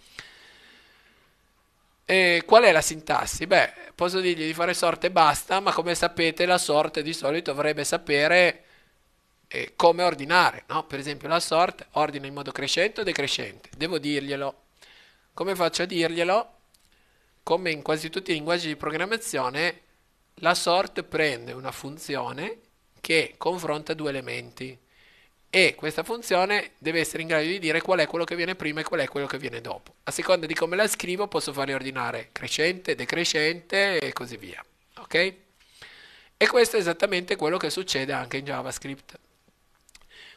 E qual è la sintassi? Beh, posso dirgli di fare sort e basta, ma come sapete la sort di solito dovrebbe sapere eh, come ordinare, no? per esempio la sort ordina in modo crescente o decrescente, devo dirglielo. Come faccio a dirglielo? Come in quasi tutti i linguaggi di programmazione, la sort prende una funzione che confronta due elementi e questa funzione deve essere in grado di dire qual è quello che viene prima e qual è quello che viene dopo. A seconda di come la scrivo posso fare ordinare crescente, decrescente e così via. Ok? E questo è esattamente quello che succede anche in JavaScript.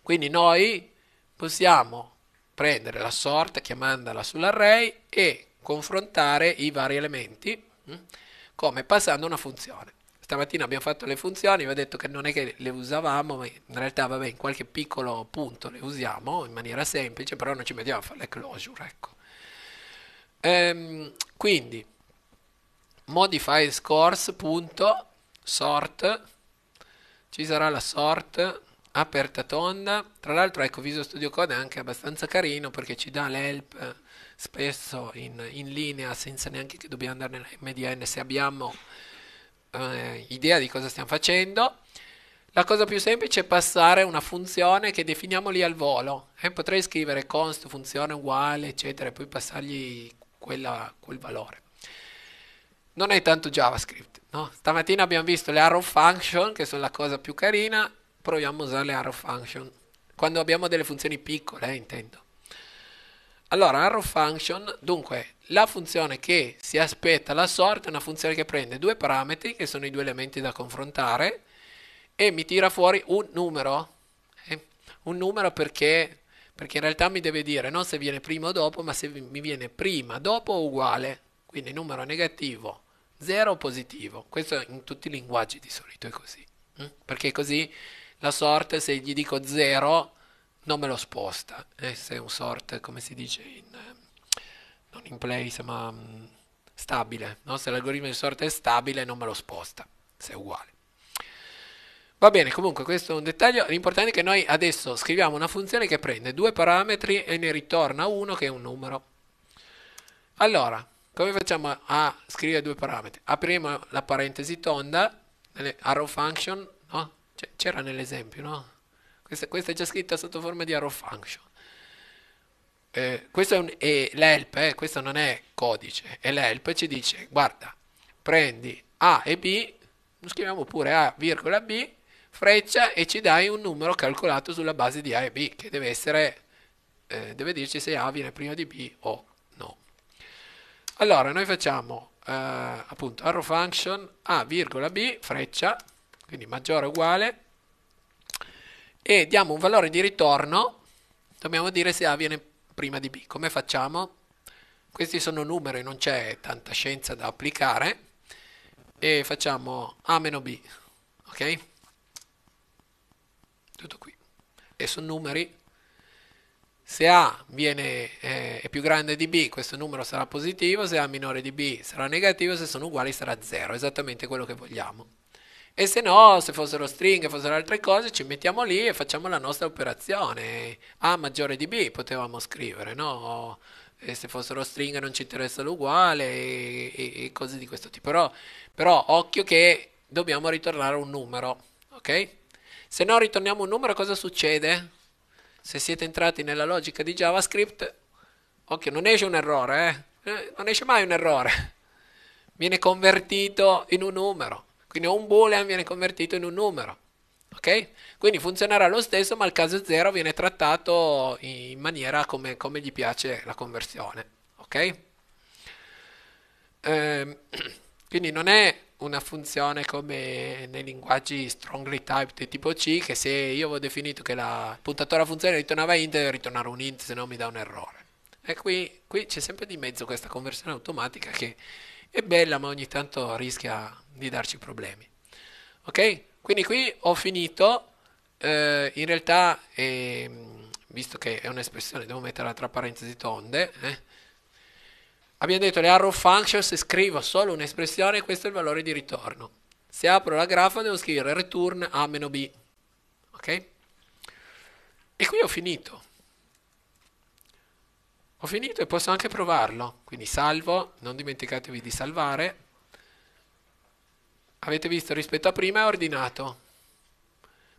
Quindi noi possiamo prendere la sorta chiamandola sull'array e confrontare i vari elementi mm, come passando una funzione. Stamattina abbiamo fatto le funzioni, vi ho detto che non è che le usavamo, ma in realtà vabbè, in qualche piccolo punto le usiamo in maniera semplice, però non ci mettiamo a fare le closure. Ecco. Ehm, quindi modifyScores.sort ci sarà la sort aperta tonda. Tra l'altro, ecco, Visual Studio Code è anche abbastanza carino perché ci dà l'help eh, spesso in, in linea senza neanche che dobbiamo andare nella MDN se abbiamo eh, idea di cosa stiamo facendo. La cosa più semplice è passare una funzione che definiamo lì al volo. Eh, potrei scrivere const funzione uguale, eccetera, e poi passargli quella, quel valore. Non è tanto JavaScript, no? Stamattina abbiamo visto le arrow function, che sono la cosa più carina, proviamo a usare le arrow function quando abbiamo delle funzioni piccole, eh, intendo. Allora, arrow function, dunque, la funzione che si aspetta la sort è una funzione che prende due parametri, che sono i due elementi da confrontare, e mi tira fuori un numero. Eh? Un numero perché, perché in realtà mi deve dire non se viene prima o dopo, ma se mi viene prima, dopo o uguale. Quindi numero negativo, 0 o positivo. Questo in tutti i linguaggi di solito è così. Mm? Perché così la sorte se gli dico 0 non me lo sposta, e eh, se è un sort come si dice in, eh, non in place ma mm, stabile, no? se l'algoritmo di sorte è stabile non me lo sposta, se è uguale. Va bene, comunque questo è un dettaglio, l'importante è che noi adesso scriviamo una funzione che prende due parametri e ne ritorna uno che è un numero. Allora, come facciamo a scrivere due parametri? Apriamo la parentesi tonda, arrow function, cioè, c'era nell'esempio, no? Questa, questa, è già scritta sotto forma di arrow function. Eh, questo è, un, è l'help, eh, questo non è codice, e l'help ci dice, guarda, prendi A e B, lo scriviamo pure A, virgola B, freccia e ci dai un numero calcolato sulla base di A e B, che deve essere, eh, deve dirci se A viene prima di B o no. Allora, noi facciamo eh, appunto arrow function A, virgola B, freccia, quindi maggiore o uguale, e diamo un valore di ritorno, dobbiamo dire se A viene prima di B. Come facciamo? Questi sono numeri, non c'è tanta scienza da applicare, e facciamo A meno B, ok? Tutto qui. E sono numeri. Se A viene, eh, è più grande di B, questo numero sarà positivo, se A minore di B sarà negativo, se sono uguali sarà 0, esattamente quello che vogliamo. E se no, se fossero stringhe, fossero altre cose, ci mettiamo lì e facciamo la nostra operazione. A maggiore di B potevamo scrivere, no? E se fossero stringhe non ci interessa l'uguale e, e, e cose di questo tipo. Però, però occhio che dobbiamo ritornare un numero, ok? Se no ritorniamo un numero cosa succede? Se siete entrati nella logica di JavaScript, occhio, non esce un errore, eh? eh non esce mai un errore. Viene convertito in un numero. Quindi un boolean viene convertito in un numero. Ok? Quindi funzionerà lo stesso, ma il caso 0 viene trattato in maniera come, come gli piace la conversione. Ok? Ehm, quindi non è una funzione come nei linguaggi strongly typed tipo C che se io avevo definito che la puntatore a funzione ritornava int deve ritornare un int se no mi dà un errore e qui, qui c'è sempre di mezzo questa conversione automatica che è bella ma ogni tanto rischia di darci problemi. Ok? Quindi qui ho finito. Eh, in realtà, eh, visto che è un'espressione, devo metterla tra parentesi tonde. Eh, abbiamo detto le arrow functions, scrivo solo un'espressione questo è il valore di ritorno. Se apro la graffa devo scrivere return a-b. Ok? E qui ho finito. Ho finito e posso anche provarlo. Quindi salvo, non dimenticatevi di salvare avete visto rispetto a prima è ordinato.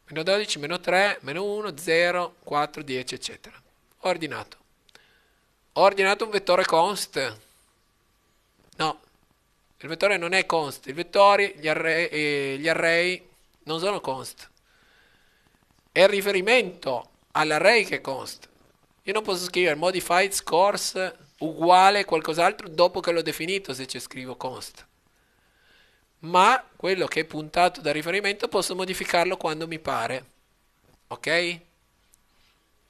Meno 12, meno 3, meno 1, 0, 4, 10, eccetera. Ordinato. Ho ordinato un vettore const. No, il vettore non è const. I vettori, gli array, eh, gli array non sono const. È il riferimento all'array che è const. Io non posso scrivere modified scores uguale qualcos'altro dopo che l'ho definito se ci scrivo const ma quello che è puntato da riferimento posso modificarlo quando mi pare. Ok?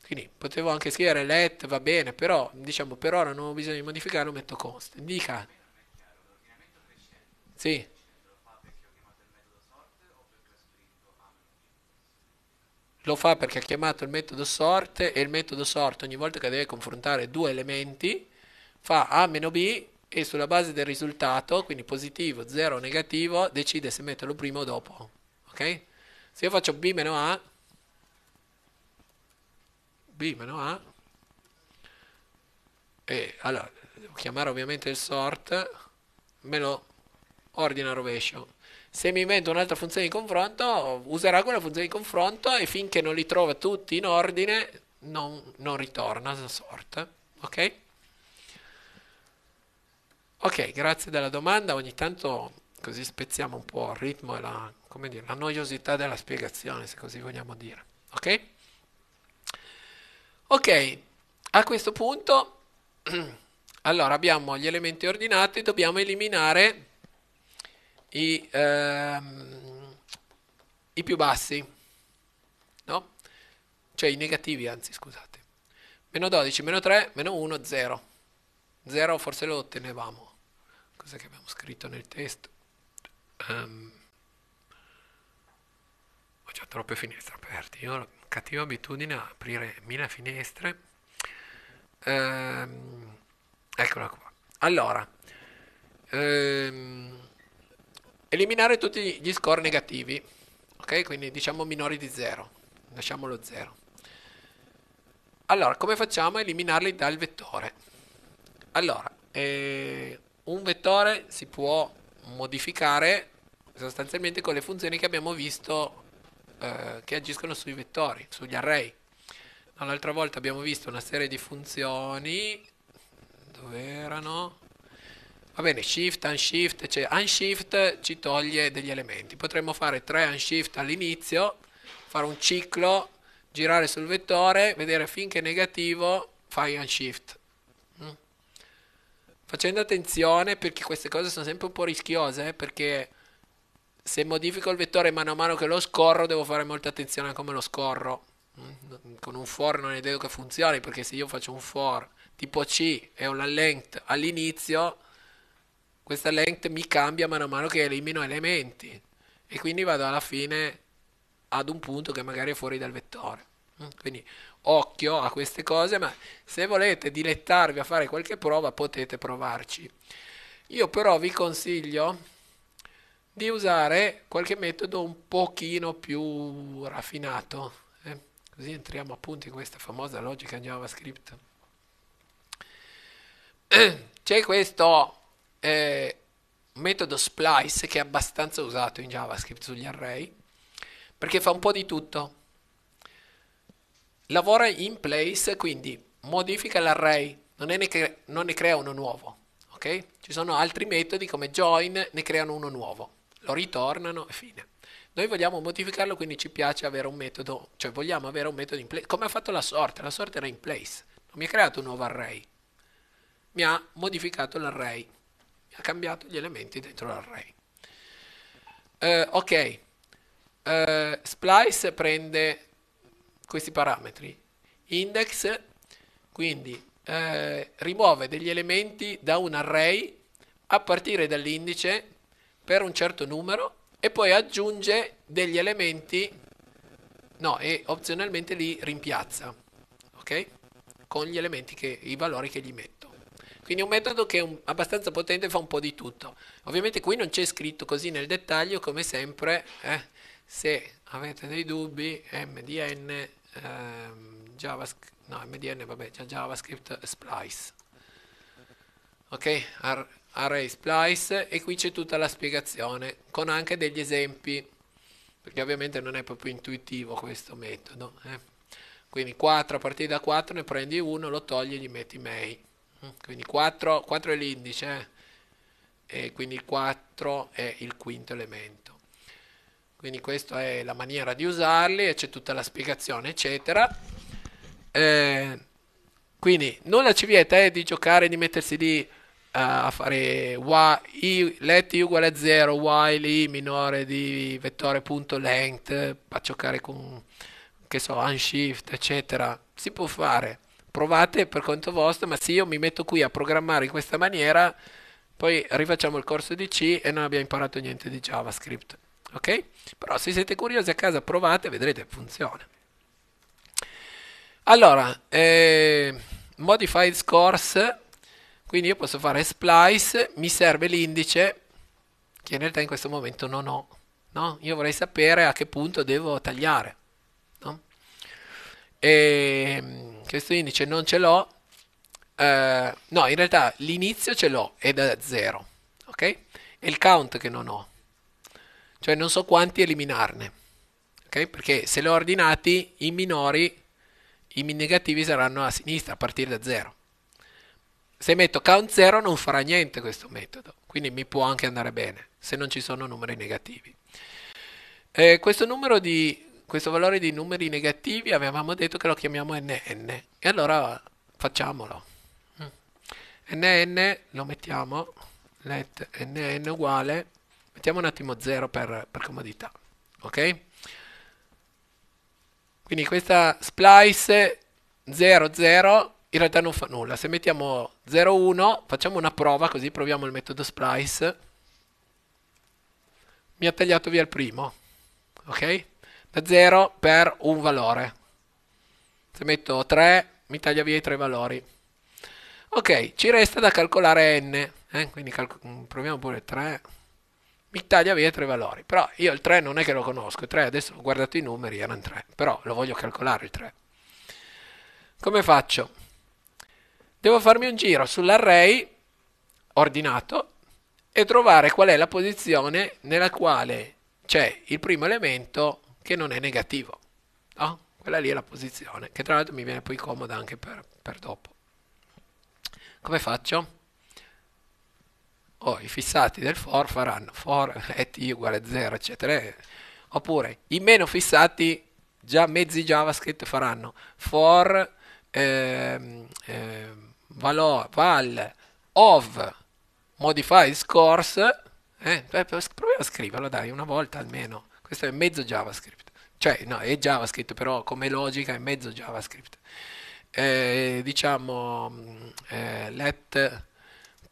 Quindi potevo anche scrivere let, va bene, però diciamo per ora non ho bisogno di modificarlo, metto const. Dica. Sì. Lo fa perché ha chiamato il metodo sort e il metodo sort ogni volta che deve confrontare due elementi fa A-B e sulla base del risultato, quindi positivo, 0 o negativo, decide se metterlo prima o dopo. Ok? Se io faccio B meno A, B meno A, e allora devo chiamare ovviamente il sort, me lo ordina rovescio. Se mi invento un'altra funzione di confronto, userà quella funzione di confronto e finché non li trova tutti in ordine, non, non ritorna la sort. Ok? Ok, grazie della domanda. Ogni tanto così spezziamo un po' il ritmo e la, dire, la noiosità della spiegazione, se così vogliamo dire. Ok? Ok, a questo punto, allora abbiamo gli elementi ordinati, dobbiamo eliminare i, ehm, i più bassi, no? Cioè i negativi, anzi, scusate. Meno 12, meno 3, meno 1, 0. 0 forse lo ottenevamo cosa che abbiamo scritto nel testo? Um, ho già troppe finestre aperte, io ho la cattiva abitudine a aprire mille finestre. Um, eccola qua. Allora, um, eliminare tutti gli score negativi, ok? Quindi diciamo minori di 0, lasciamolo 0. Allora, come facciamo a eliminarli dal vettore? Allora, eh, un vettore si può modificare sostanzialmente con le funzioni che abbiamo visto eh, che agiscono sui vettori, sugli array. L'altra volta abbiamo visto una serie di funzioni, dove erano? Va bene, shift, unshift, cioè unshift ci toglie degli elementi. Potremmo fare tre unshift all'inizio, fare un ciclo, girare sul vettore, vedere finché è negativo, fai unshift facendo attenzione perché queste cose sono sempre un po' rischiose, eh, perché se modifico il vettore mano a mano che lo scorro devo fare molta attenzione a come lo scorro. Mm, con un for non è detto che funzioni, perché se io faccio un for tipo C e ho la length all'inizio, questa length mi cambia mano a mano che elimino elementi e quindi vado alla fine ad un punto che magari è fuori dal vettore. Mm, quindi occhio a queste cose, ma se volete dilettarvi a fare qualche prova potete provarci. Io però vi consiglio di usare qualche metodo un pochino più raffinato, eh? così entriamo appunto in questa famosa logica JavaScript. C'è questo eh, metodo splice che è abbastanza usato in JavaScript sugli array, perché fa un po' di tutto lavora in place, quindi modifica l'array, non, ne, crea, non ne crea uno nuovo. Okay? Ci sono altri metodi come join, ne creano uno nuovo, lo ritornano e fine. Noi vogliamo modificarlo, quindi ci piace avere un metodo, cioè vogliamo avere un metodo in place, come ha fatto la sorte, la sorte era in place, non mi ha creato un nuovo array, mi ha modificato l'array, mi ha cambiato gli elementi dentro l'array. Uh, ok, uh, splice prende questi parametri. Index, quindi eh, rimuove degli elementi da un array a partire dall'indice per un certo numero e poi aggiunge degli elementi, no, e opzionalmente li rimpiazza, ok? Con gli elementi che, i valori che gli metto. Quindi un metodo che è un, abbastanza potente, fa un po' di tutto. Ovviamente qui non c'è scritto così nel dettaglio, come sempre, eh, se avete dei dubbi, MDN, ehm, JavaScript, no, MDN, vabbè, JavaScript Splice. Ok? Ar array Splice e qui c'è tutta la spiegazione con anche degli esempi, perché ovviamente non è proprio intuitivo questo metodo. Eh? Quindi 4, a partire da 4 ne prendi uno, lo togli e gli metti may. Mm, quindi 4, 4 è l'indice eh? e quindi 4 è il quinto elemento. Quindi questa è la maniera di usarli e c'è tutta la spiegazione, eccetera. Eh, quindi nulla ci vieta è eh, di giocare, di mettersi lì eh, a fare y, let i uguale a 0, while i minore di vettore punto length a giocare con, che so, unshift, eccetera. Si può fare. Provate per conto vostro, ma se io mi metto qui a programmare in questa maniera, poi rifacciamo il corso di C e non abbiamo imparato niente di JavaScript ok? Però se siete curiosi a casa provate, vedrete funziona. Allora, eh, modified scores, quindi io posso fare splice, mi serve l'indice che in realtà in questo momento non ho, no? Io vorrei sapere a che punto devo tagliare, no? E mm, questo indice non ce l'ho, eh, no, in realtà l'inizio ce l'ho, è da 0, ok? E il count che non ho, cioè non so quanti eliminarne, okay? perché se li ho ordinati i minori, i negativi saranno a sinistra a partire da 0. Se metto count 0 non farà niente questo metodo, quindi mi può anche andare bene se non ci sono numeri negativi. Eh, questo, di, questo valore di numeri negativi avevamo detto che lo chiamiamo nn e allora facciamolo nn mm. lo mettiamo let nn uguale Mettiamo un attimo 0 per, per comodità. Ok? Quindi questa splice 0, 0 in realtà non fa nulla. Se mettiamo 0, 1, facciamo una prova così proviamo il metodo splice. Mi ha tagliato via il primo. Ok? Da 0 per un valore. Se metto 3 mi taglia via i tre valori. Ok, ci resta da calcolare n. Eh? Quindi calco mm, proviamo pure 3. Italia via tre valori. Però io il 3 non è che lo conosco, il 3 adesso ho guardato i numeri, erano 3, però lo voglio calcolare il 3. Come faccio? Devo farmi un giro sull'array ordinato e trovare qual è la posizione nella quale c'è il primo elemento che non è negativo. No? Quella lì è la posizione, che tra l'altro mi viene poi comoda anche per, per dopo. Come faccio? oh, i fissati del for faranno for et i uguale 0, eccetera. Oppure i meno fissati, già mezzi JavaScript faranno for ehm, ehm, valor, val of modified scores. Eh, proviamo a scriverlo, dai, una volta almeno. Questo è mezzo JavaScript. Cioè, no, è JavaScript, però come logica è mezzo JavaScript. Eh, diciamo, mm, eh, let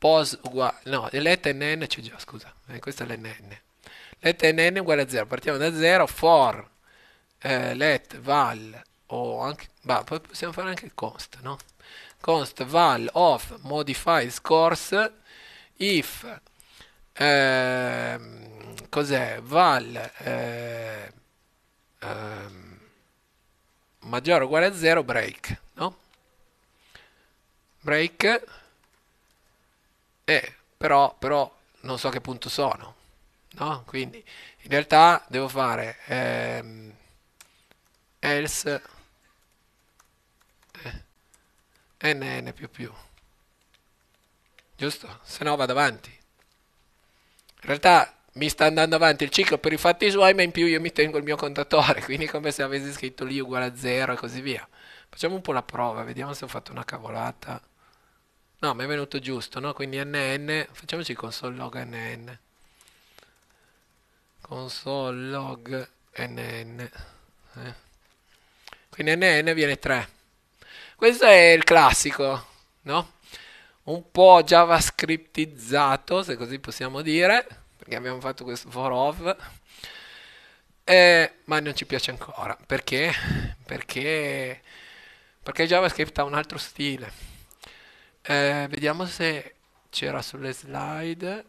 pos uguale, no, let nn c'è già, scusa, eh, questa è l'nn. Let nn uguale a 0, partiamo da 0, for eh, let val o anche, bah, poi possiamo fare anche const, no? Const val of modify scores if, eh, cos'è, val eh, ehm, maggiore o uguale a 0, break, no? Break eh, però, però non so a che punto sono, no? Quindi in realtà devo fare ehm, else eh, nn giusto? Se no vado avanti. In realtà mi sta andando avanti il ciclo per i fatti suoi, ma in più io mi tengo il mio contatore, quindi come se avessi scritto lì uguale a 0 e così via. Facciamo un po' la prova, vediamo se ho fatto una cavolata. No, mi è venuto giusto, no? Quindi NN, facciamoci il console log NN. Console log NN. Eh. Quindi NN viene 3. Questo è il classico, no? Un po' javascriptizzato, se così possiamo dire, perché abbiamo fatto questo for of. Eh, ma non ci piace ancora. Perché? Perché, perché JavaScript ha un altro stile eh, vediamo se c'era sulle slide.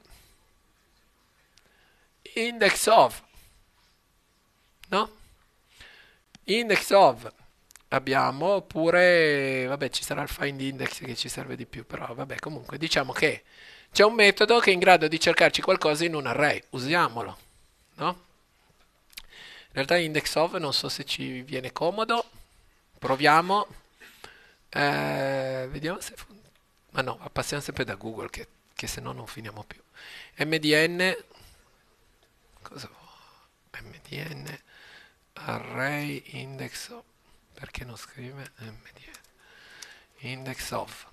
Index of. No? Index of. Abbiamo oppure, vabbè, ci sarà il find index che ci serve di più, però vabbè, comunque diciamo che c'è un metodo che è in grado di cercarci qualcosa in un array, usiamolo, no? In realtà index of non so se ci viene comodo, proviamo, eh, vediamo se funziona ma no, passiamo sempre da Google che, che se no non finiamo più. MDN, cosa vuoi? MDN, array index of, perché non scrive MDN? Index of.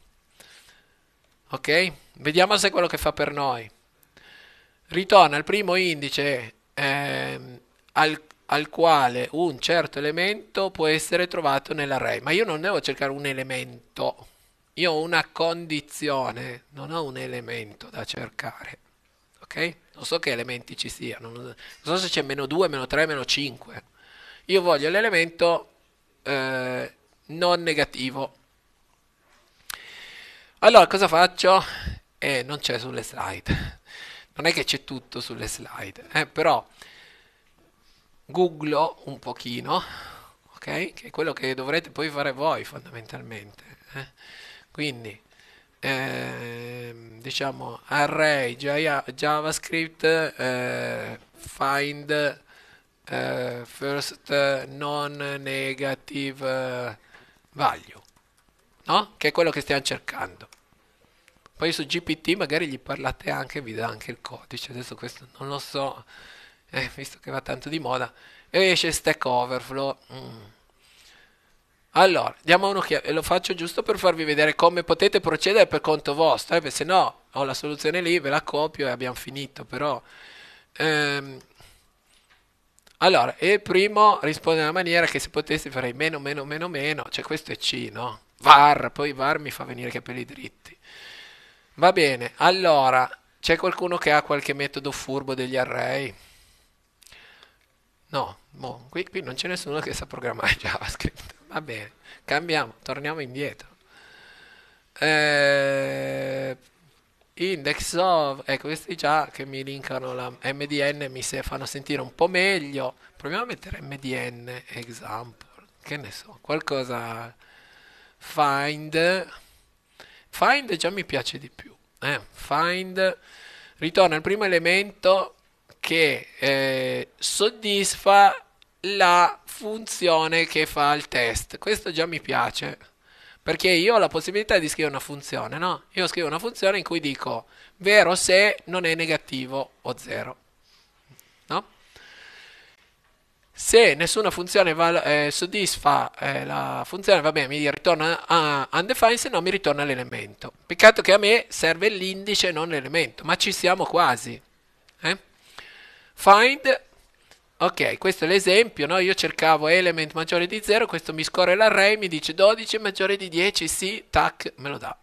Ok? Vediamo se è quello che fa per noi. Ritorna il primo indice ehm, al, al quale un certo elemento può essere trovato nell'array, ma io non devo cercare un elemento io ho una condizione, non ho un elemento da cercare. Ok? Non so che elementi ci siano, non so se c'è meno 2, meno 3, meno 5. Io voglio l'elemento eh, non negativo. Allora, cosa faccio? Eh, non c'è sulle slide. Non è che c'è tutto sulle slide, eh, però googlo un pochino, ok? Che è quello che dovrete poi fare voi fondamentalmente. Eh. Quindi eh, diciamo array JavaScript eh, find eh, first non negative eh, value, no? Che è quello che stiamo cercando. Poi su GPT magari gli parlate anche, vi dà anche il codice, adesso questo non lo so, eh, visto che va tanto di moda, e esce Stack Overflow. Mm. Allora, diamo un'occhiata, e lo faccio giusto per farvi vedere come potete procedere per conto vostro, eh, se no ho la soluzione lì, ve la copio e abbiamo finito, però... Ehm, allora, e primo risponde nella maniera che se potessi farei meno, meno, meno, meno, cioè questo è C, no? VAR, poi VAR mi fa venire i capelli dritti. Va bene, allora, c'è qualcuno che ha qualche metodo furbo degli array? No, boh, qui, qui non c'è nessuno che sa programmare JavaScript va bene, cambiamo, torniamo indietro. Eh, index of, ecco questi già che mi linkano la MDN, mi se fanno sentire un po' meglio. Proviamo a mettere MDN example, che ne so, qualcosa find. Find già mi piace di più. Eh, find ritorna il primo elemento che eh, soddisfa la funzione che fa il test. Questo già mi piace. Perché io ho la possibilità di scrivere una funzione, no? Io scrivo una funzione in cui dico vero se non è negativo o zero. Se nessuna funzione val- eh, soddisfa eh, la funzione, va bene, mi ritorna a undefined, se no mi ritorna l'elemento. Peccato che a me serve l'indice e non l'elemento, ma ci siamo quasi. Eh? Find Ok, questo è l'esempio, no? io cercavo element maggiore di 0, questo mi scorre l'array, mi dice 12 maggiore di 10, sì, tac, me lo dà.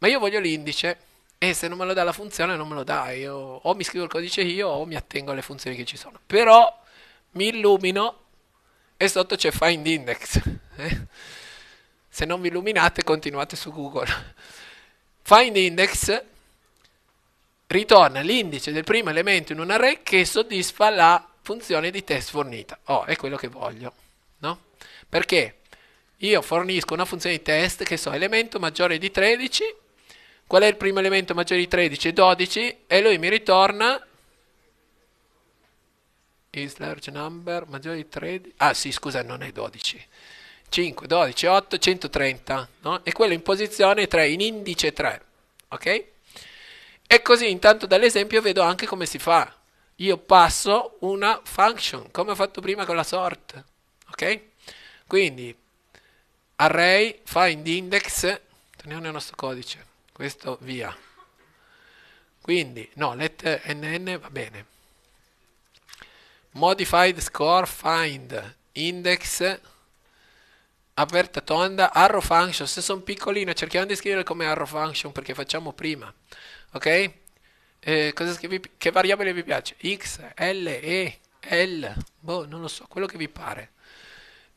Ma io voglio l'indice e se non me lo dà la funzione non me lo dà, io o mi scrivo il codice io o mi attengo alle funzioni che ci sono. Però mi illumino e sotto c'è find index. Eh? Se non vi illuminate continuate su Google. Find index ritorna l'indice del primo elemento in un array che soddisfa la funzione di test fornita. Oh, è quello che voglio, no? Perché io fornisco una funzione di test che so elemento maggiore di 13, qual è il primo elemento maggiore di 13? 12 e lui mi ritorna is large number maggiore di 13. Ah, sì, scusa, non è 12. 5, 12, 8, 130, no? E quello in posizione 3, in indice 3, ok? E così intanto dall'esempio vedo anche come si fa io passo una function, come ho fatto prima con la sort. Ok? Quindi array find index, torniamo nel nostro codice, questo via. Quindi, no, let nn va bene. Modified score find index aperta tonda arrow function se sono piccolino cerchiamo di scrivere come arrow function perché facciamo prima ok eh, cosa che, che variabile vi piace? X, L, E, L, boh, non lo so, quello che vi pare.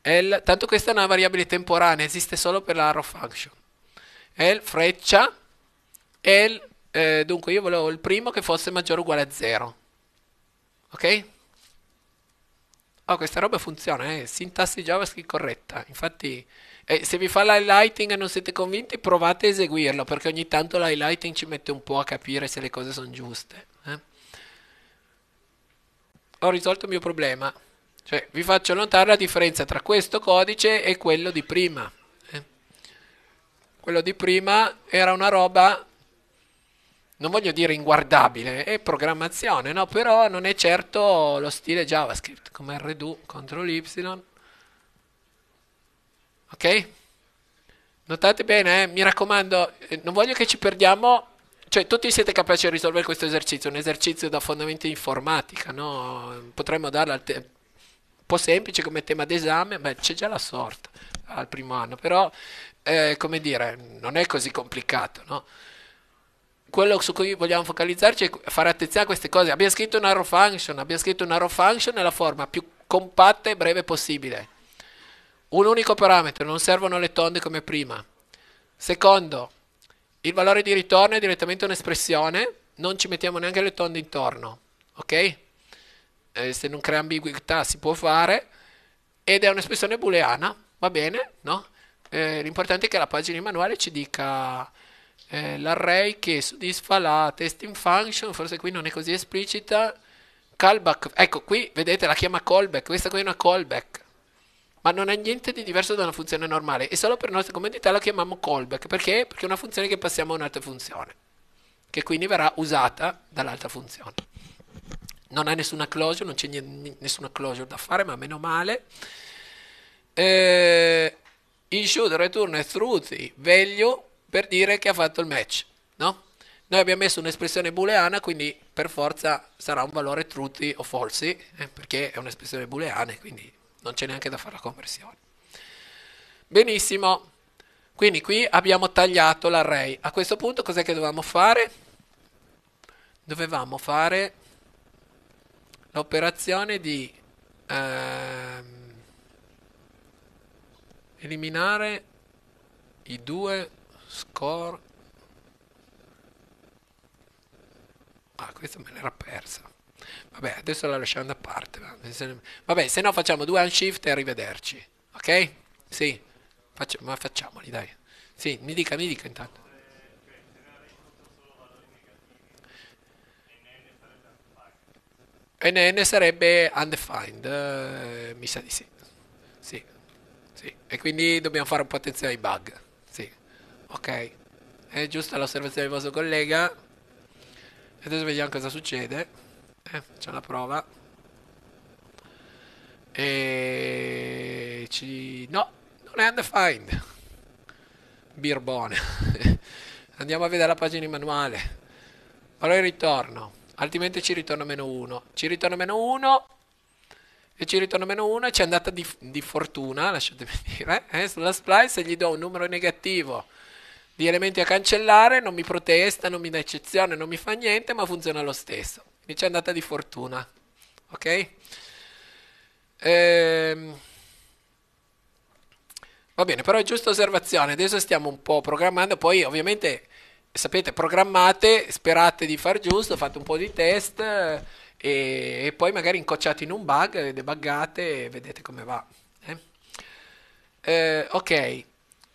L, tanto questa è una variabile temporanea, esiste solo per la arrow function. L, freccia, L, eh, dunque io volevo il primo che fosse maggiore o uguale a 0. Ok? Oh, questa roba funziona, è eh? sintassi JavaScript corretta. Infatti e eh, se vi fa l'highlighting e non siete convinti, provate a eseguirlo, perché ogni tanto l'highlighting ci mette un po' a capire se le cose sono giuste. Eh? Ho risolto il mio problema. Cioè, vi faccio notare la differenza tra questo codice e quello di prima. Eh. Quello di prima era una roba, non voglio dire inguardabile, è programmazione, no? Però non è certo lo stile JavaScript, come r control Y. Ok? Notate bene, eh? mi raccomando, eh, non voglio che ci perdiamo, cioè tutti siete capaci di risolvere questo esercizio, un esercizio da fondamenti informatica, no? Potremmo darlo al te- un po' semplice come tema d'esame, ma c'è già la sorta al primo anno, però eh, come dire, non è così complicato, no? quello su cui vogliamo focalizzarci è fare attenzione a queste cose. Abbiamo scritto un arrow function, abbiamo scritto un arrow function nella forma più compatta e breve possibile un unico parametro, non servono le tonde come prima. Secondo, il valore di ritorno è direttamente un'espressione, non ci mettiamo neanche le tonde intorno, ok? Eh, se non crea ambiguità si può fare, ed è un'espressione booleana, va bene, no? Eh, l'importante è che la pagina di manuale ci dica eh, l'array che soddisfa la testing function, forse qui non è così esplicita, callback, ecco qui vedete la chiama callback, questa qui è una callback, ma non è niente di diverso da una funzione normale e solo per nostra comodità la chiamiamo callback, perché? Perché è una funzione che passiamo a un'altra funzione, che quindi verrà usata dall'altra funzione. Non ha nessuna closure, non c'è n- nessuna closure da fare, ma meno male. Eh, il should return è the value per dire che ha fatto il match, no? Noi abbiamo messo un'espressione booleana, quindi per forza sarà un valore truthy o falsi, eh, perché è un'espressione booleana, quindi non c'è neanche da fare la conversione. Benissimo, quindi qui abbiamo tagliato l'array. A questo punto cos'è che dovevamo fare? Dovevamo fare l'operazione di ehm, eliminare i due score. Ah, questo me l'era persa. Vabbè, adesso la lasciamo da parte. Vabbè, se no facciamo due hand e arrivederci. Ok? Sì, Faccio, ma facciamoli, dai. Sì, mi dica, mi dica intanto. NN sarebbe undefined, eh, mi sa di sì. sì. Sì. E quindi dobbiamo fare un po' attenzione ai bug. Sì. Ok. È giusta l'osservazione del vostro collega. Adesso vediamo cosa succede eh, c'è la prova e ci... no, non è undefined birbone andiamo a vedere la pagina in manuale allora ritorno altrimenti ci ritorno meno 1 ci ritorno meno 1 e ci ritorno meno 1 e c'è andata di, di, fortuna lasciatemi dire eh, sulla eh, splice gli do un numero negativo di elementi a cancellare non mi protesta non mi dà eccezione non mi fa niente ma funziona lo stesso mi c'è andata di fortuna, ok? Ehm... Va bene, però è giusta osservazione, adesso stiamo un po' programmando, poi ovviamente sapete, programmate, sperate di far giusto, fate un po' di test e, e poi magari incocciate in un bug, debuggate e vedete come va. Eh? Eh, ok,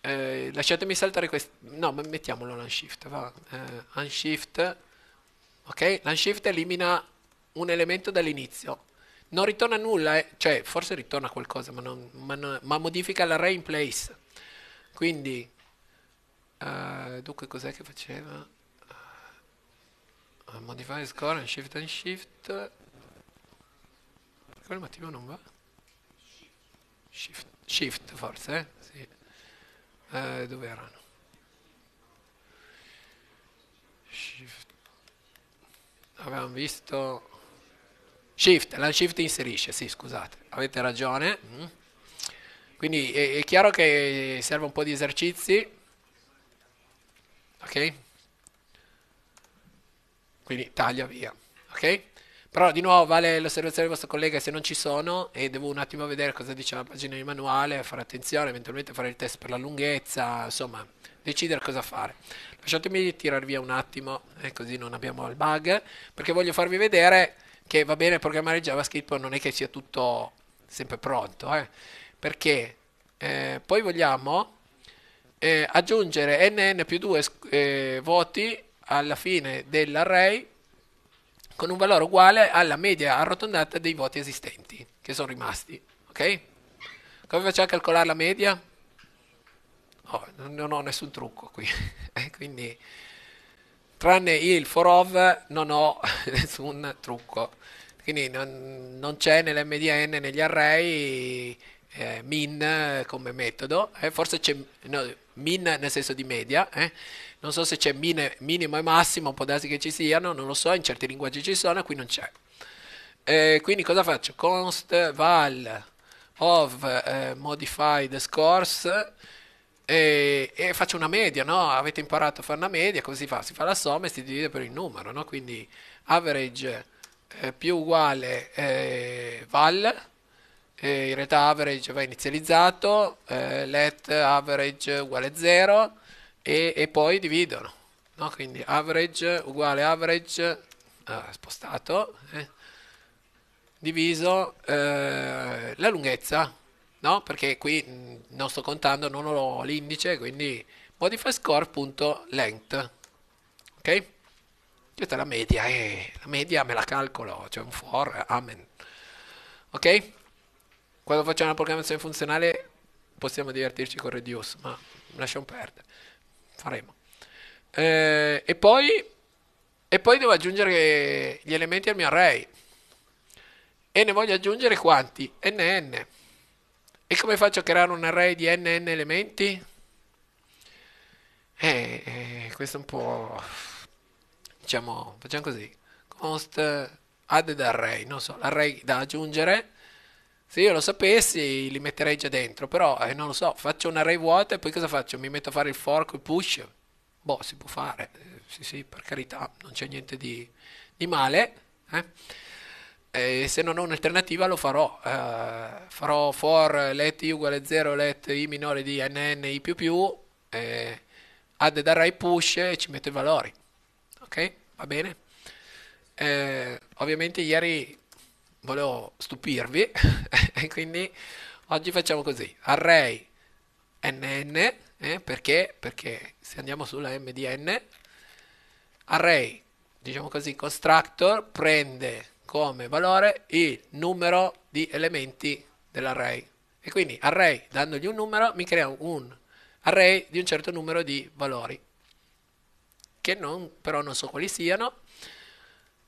eh, lasciatemi saltare questo, no, mettiamolo l'unshift, va, eh, unshift, ok? L'unshift elimina un elemento dall'inizio. Non ritorna nulla, eh? cioè forse ritorna qualcosa, ma, non, ma, non, ma modifica l'array in place. Quindi, uh, dunque cos'è che faceva? Uh, eh, modify score, unshift, unshift. Per quale motivo non va? Shift, shift forse, eh? Sì. Uh, dove erano? Shift avevamo visto shift, land shift inserisce, sì scusate, avete ragione. Mm. Quindi è, è chiaro che serve un po' di esercizi, ok? Quindi taglia via, ok? Però di nuovo vale l'osservazione del vostro collega se non ci sono e devo un attimo vedere cosa dice la pagina di manuale, fare attenzione, eventualmente fare il test per la lunghezza, insomma decidere cosa fare. Lasciatemi tirar via un attimo, eh, così non abbiamo il bug, perché voglio farvi vedere che va bene programmare JavaScript, ma non è che sia tutto sempre pronto, eh, perché eh, poi vogliamo eh, aggiungere nn più 2 eh, voti alla fine dell'array con un valore uguale alla media arrotondata dei voti esistenti che sono rimasti. Ok? Come facciamo a calcolare la media? Oh, non ho nessun trucco qui, eh, quindi tranne il for of non ho nessun trucco, quindi non, non c'è nell'MDN, negli array eh, min come metodo, eh, forse c'è no, min nel senso di media, eh. non so se c'è min, minimo e massimo, può darsi che ci siano, non lo so, in certi linguaggi ci sono, qui non c'è. Eh, quindi cosa faccio? Const val of eh, modified scores e, e, faccio una media, no? Avete imparato a fare una media, come si fa, si fa la somma e si divide per il numero, no? Quindi average eh, più uguale eh, val, eh, in realtà average va inizializzato, eh, let average uguale 0 e, e, poi dividono, no? Quindi average uguale average, ah, spostato, eh, diviso eh, la lunghezza no? perché qui non sto contando, non ho l'indice, quindi modify score.length. Ok? Questa è la media, eh, la media me la calcolo, cioè un for, amen. Ok? Quando facciamo una programmazione funzionale possiamo divertirci con reduce, ma lasciamo perdere, faremo. Eh, e, poi, e poi devo aggiungere gli elementi al mio array. E ne voglio aggiungere quanti? NN. E come faccio a creare un array di nn elementi? Eh, eh, questo è un po'... diciamo, facciamo così, const added array, non so, l'array da aggiungere, se io lo sapessi li metterei già dentro, però eh, non lo so, faccio un array vuoto e poi cosa faccio? Mi metto a fare il fork, il push? Boh, si può fare, eh, sì sì, per carità, non c'è niente di, di male, eh? E se non ho un'alternativa lo farò. Uh, farò for let i uguale 0 let i minore di nn i più più, eh, add darrai push e ci metto i valori. Ok? Va bene? Eh, ovviamente ieri volevo stupirvi e quindi oggi facciamo così array nn eh, perché? perché se andiamo sulla mdn, array diciamo così constructor prende come valore il numero di elementi dell'array. E quindi array, dandogli un numero, mi crea un array di un certo numero di valori, che non, però non so quali siano,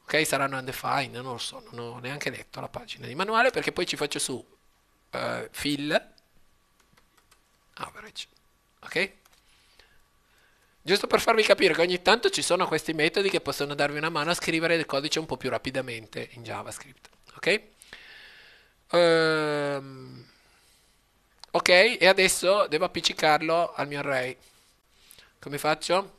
ok? Saranno undefined, non lo so, non ho neanche letto la pagina di manuale, perché poi ci faccio su uh, fill average, ok? Giusto per farvi capire che ogni tanto ci sono questi metodi che possono darvi una mano a scrivere il codice un po' più rapidamente in JavaScript. Ok? Um, ok, e adesso devo appiccicarlo al mio array. Come faccio?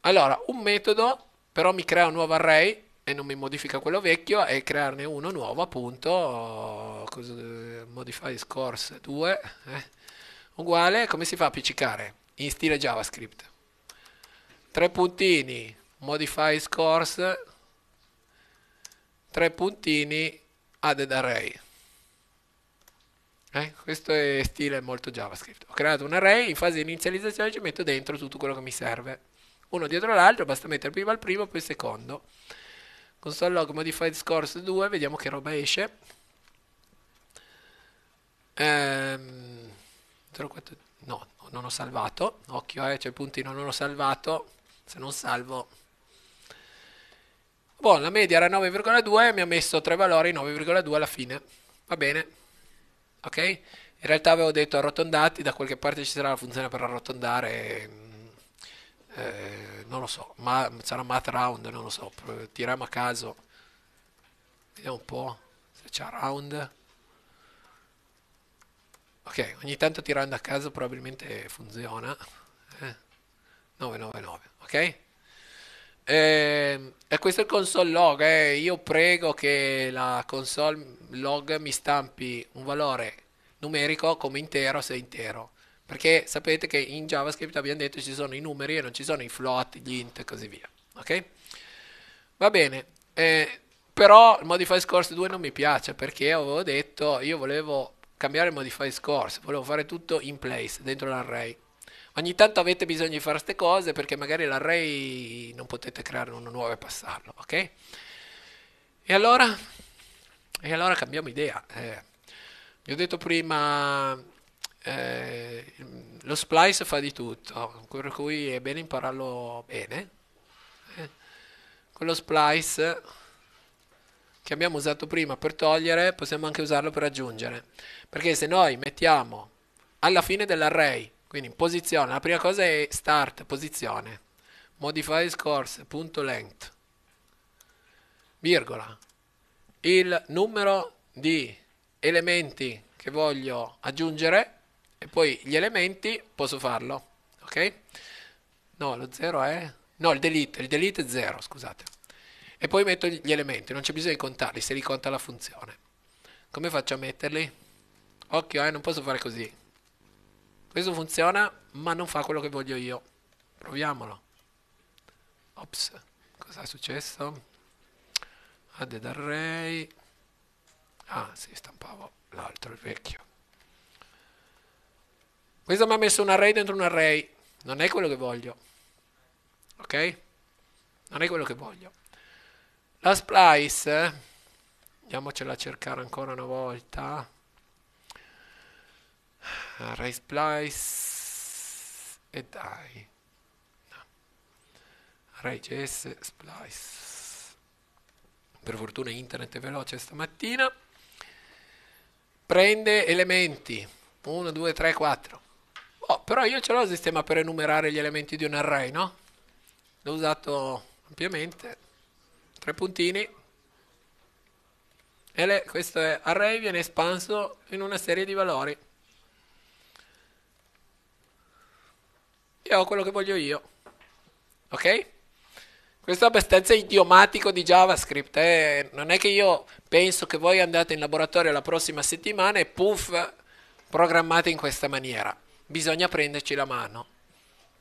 Allora, un metodo però mi crea un nuovo array e non mi modifica quello vecchio e crearne uno nuovo appunto modify scorse 2 eh, uguale come si fa a appiccicare in stile JavaScript. Tre puntini, modify scores, tre puntini, added array. Eh? Questo è stile molto JavaScript. Ho creato un array, in fase di inizializzazione ci metto dentro tutto quello che mi serve. Uno dietro l'altro, basta mettere prima il primo, poi il secondo. Console log modified scores 2, vediamo che roba esce. Ehm, 04, no, non ho salvato, occhio eh, c'è il puntino, non ho salvato, se non salvo... Boh, la media era 9,2, mi ha messo tre valori, 9,2 alla fine, va bene, ok? In realtà avevo detto arrotondati, da qualche parte ci sarà la funzione per arrotondare, mm, eh, non lo so, ma sarà math round, non lo so, tiriamo a caso, vediamo un po' se c'è round Ok, ogni tanto tirando a caso probabilmente funziona. Eh? 999, ok? E, ehm, e, questo è il console log. Eh? Io prego che la console log mi stampi un valore numerico come intero se intero. Perché sapete che in JavaScript abbiamo detto ci sono i numeri e non ci sono i float, gli int e così via. Ok? Va bene. Eh, però il Modify Scores 2 non mi piace perché avevo detto io volevo cambiare modify scores, volevo fare tutto in place, dentro l'array. Ogni tanto avete bisogno di fare queste cose perché magari l'array non potete creare uno nuovo e passarlo, ok? E allora, e allora cambiamo idea. Eh, vi ho detto prima, eh, lo splice fa di tutto, per cui è bene impararlo bene. Eh, con lo splice che abbiamo usato prima per togliere possiamo anche usarlo per aggiungere. Perché se noi mettiamo alla fine dell'array, quindi posizione, la prima cosa è start, posizione, modify scores.length, virgola, il numero di elementi che voglio aggiungere e poi gli elementi posso farlo, ok? No, lo 0 è... no, il delete, il delete è 0, scusate. E poi metto gli elementi, non c'è bisogno di contarli, se li conta la funzione. Come faccio a metterli? Occhio, eh, non posso fare così. Questo funziona, ma non fa quello che voglio io. Proviamolo. Ops, cosa è successo? Ah, Added array. Ah, si, sì, stampavo l'altro, il vecchio. Questo mi ha messo un array dentro un array. Non è quello che voglio. Ok? Non è quello che voglio. La Splice, eh? andiamocela a cercare ancora una volta. Array ah, Splice e dai. No. js Splice. Per fortuna internet è veloce stamattina. Prende elementi. 1, 2, 3, 4. Oh, però io ce l'ho il sistema per enumerare gli elementi di un array, no? L'ho usato ampiamente tre puntini. E le, questo array viene espanso in una serie di valori. e ho quello che voglio io. Ok? Questo è abbastanza idiomatico di JavaScript. Eh? Non è che io penso che voi andate in laboratorio la prossima settimana e puff, programmate in questa maniera. Bisogna prenderci la mano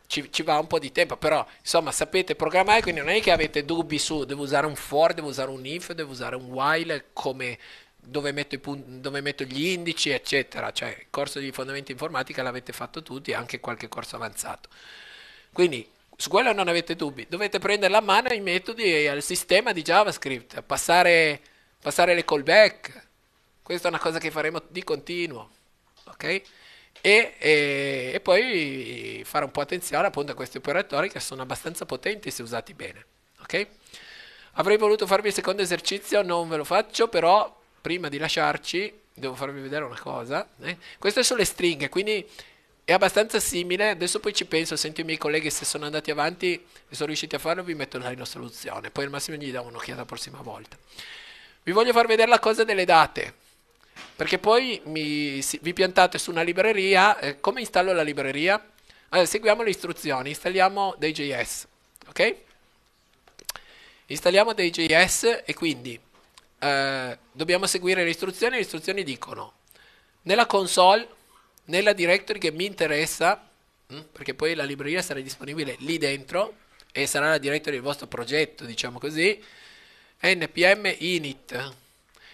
ci, ci, va un po' di tempo, però insomma sapete programmare, quindi non è che avete dubbi su devo usare un for, devo usare un if, devo usare un while, come, dove, metto punti, dove metto gli indici, eccetera. Cioè il corso di fondamenti informatica l'avete fatto tutti, anche qualche corso avanzato. Quindi su quello non avete dubbi, dovete prendere la mano ai metodi e al sistema di JavaScript, passare, passare le callback. Questa è una cosa che faremo di continuo. Ok? E, poi fare un po' attenzione appunto a questi operatori che sono abbastanza potenti se usati bene. Ok? Avrei voluto farvi il secondo esercizio, non ve lo faccio, però prima di lasciarci devo farvi vedere una cosa. Eh? Queste sono le stringhe, quindi è abbastanza simile. Adesso poi ci penso, sento i miei colleghi se sono andati avanti e sono riusciti a farlo, vi metto là in soluzione. Poi al massimo gli do un'occhiata la prossima volta. Vi voglio far vedere la cosa delle date. Perché poi mi, si, vi piantate su una libreria, eh, come installo la libreria? Allora, seguiamo le istruzioni, installiamo dei JS, ok? Installiamo dei JS e quindi eh, dobbiamo seguire le istruzioni, le istruzioni dicono nella console, nella directory che mi interessa, hm, perché poi la libreria sarà disponibile lì dentro e sarà la directory del vostro progetto, diciamo così, npm init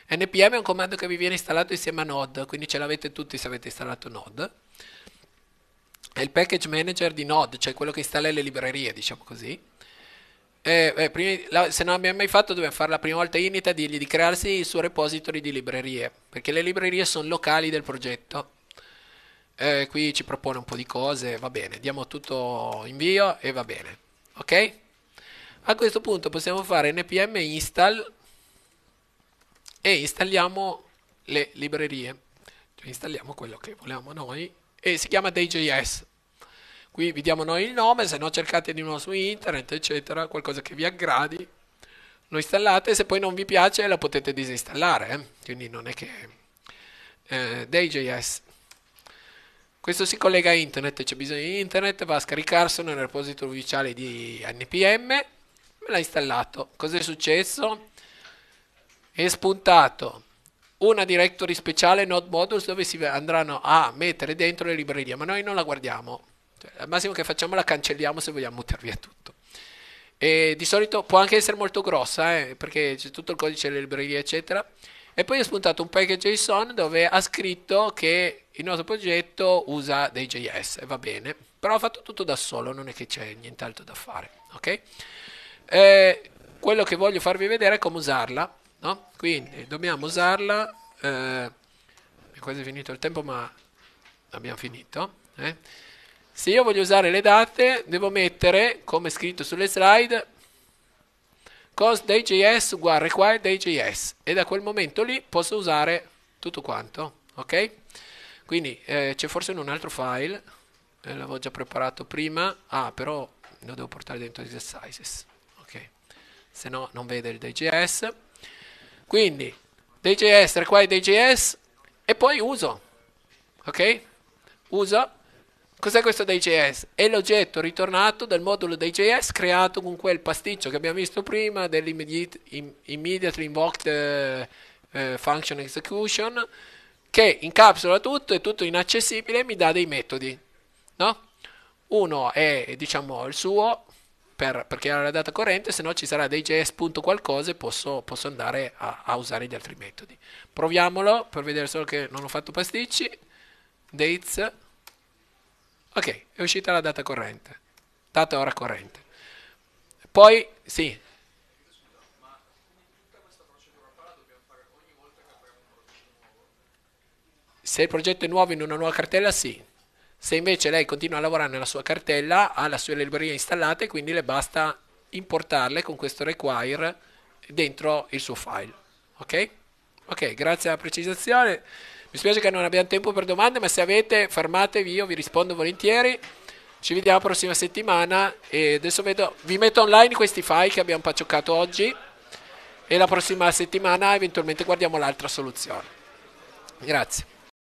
npm è un comando che vi viene installato insieme a node, quindi ce l'avete tutti se avete installato node. È il package manager di node, cioè quello che installa le librerie, diciamo così. E, e, eh, prima, la, se non l'abbiamo mai fatto dobbiamo fare la prima volta init e dirgli di crearsi il suo repository di librerie, perché le librerie sono locali del progetto. E, qui ci propone un po' di cose, va bene, diamo tutto invio e va bene. Ok? A questo punto possiamo fare npm install e installiamo le librerie, cioè installiamo quello che vogliamo noi e si chiama DayJS. Qui vi diamo noi il nome, se no cercate di nuovo su internet, eccetera, qualcosa che vi aggradi, lo installate, se poi non vi piace la potete disinstallare, eh? quindi non è che... Eh, DayJS. Questo si collega a internet, c'è bisogno di internet, va a scaricarsi nel repository ufficiale di NPM, me l'ha installato. Cos'è successo? è spuntato una directory speciale Node Modules dove si andranno a mettere dentro le librerie, ma noi non la guardiamo. Cioè, al massimo che facciamo la cancelliamo se vogliamo buttare via tutto. E di solito può anche essere molto grossa, eh, perché c'è tutto il codice delle librerie, eccetera. E poi ho spuntato un package JSON dove ha scritto che il nostro progetto usa dei JS, e va bene. Però ha fatto tutto da solo, non è che c'è nient'altro da fare, ok? E eh, quello che voglio farvi vedere è come usarla No? Quindi dobbiamo usarla, eh, è quasi finito il tempo ma abbiamo finito. Eh? Se io voglio usare le date devo mettere, come scritto sulle slide, cost day.js uguale require day.js e da quel momento lì posso usare tutto quanto, ok? Quindi eh, c'è forse un altro file, eh, l'avevo già preparato prima, ah però lo devo portare dentro gli exercises, ok? Se no non vede il day.js. Quindi DJS, tra DJS e poi uso. Ok? Uso. Cos'è questo DJS? È l'oggetto ritornato dal modulo DJS creato con quel pasticcio che abbiamo visto prima dell'immediately invoked uh, function execution che incapsula tutto, è tutto inaccessibile e mi dà dei metodi. No? Uno è diciamo il suo, per, per creare la data corrente, se no ci sarà dei js.qualcosa e posso, posso andare a, a, usare gli altri metodi. Proviamolo per vedere solo che non ho fatto pasticci. Dates. Ok, è uscita la data corrente. Data ora corrente. Poi, sì, Se il progetto è nuovo in una nuova cartella, sì. Se invece lei continua a lavorare nella sua cartella, ha la sua libreria installata e quindi le basta importarle con questo require dentro il suo file. Ok? Ok, grazie alla precisazione. Mi spiace che non abbiamo tempo per domande, ma se avete fermatevi, io vi rispondo volentieri. Ci vediamo la prossima settimana e adesso vedo, vi metto online questi file che abbiamo pacioccato oggi e la prossima settimana eventualmente guardiamo l'altra soluzione. Grazie.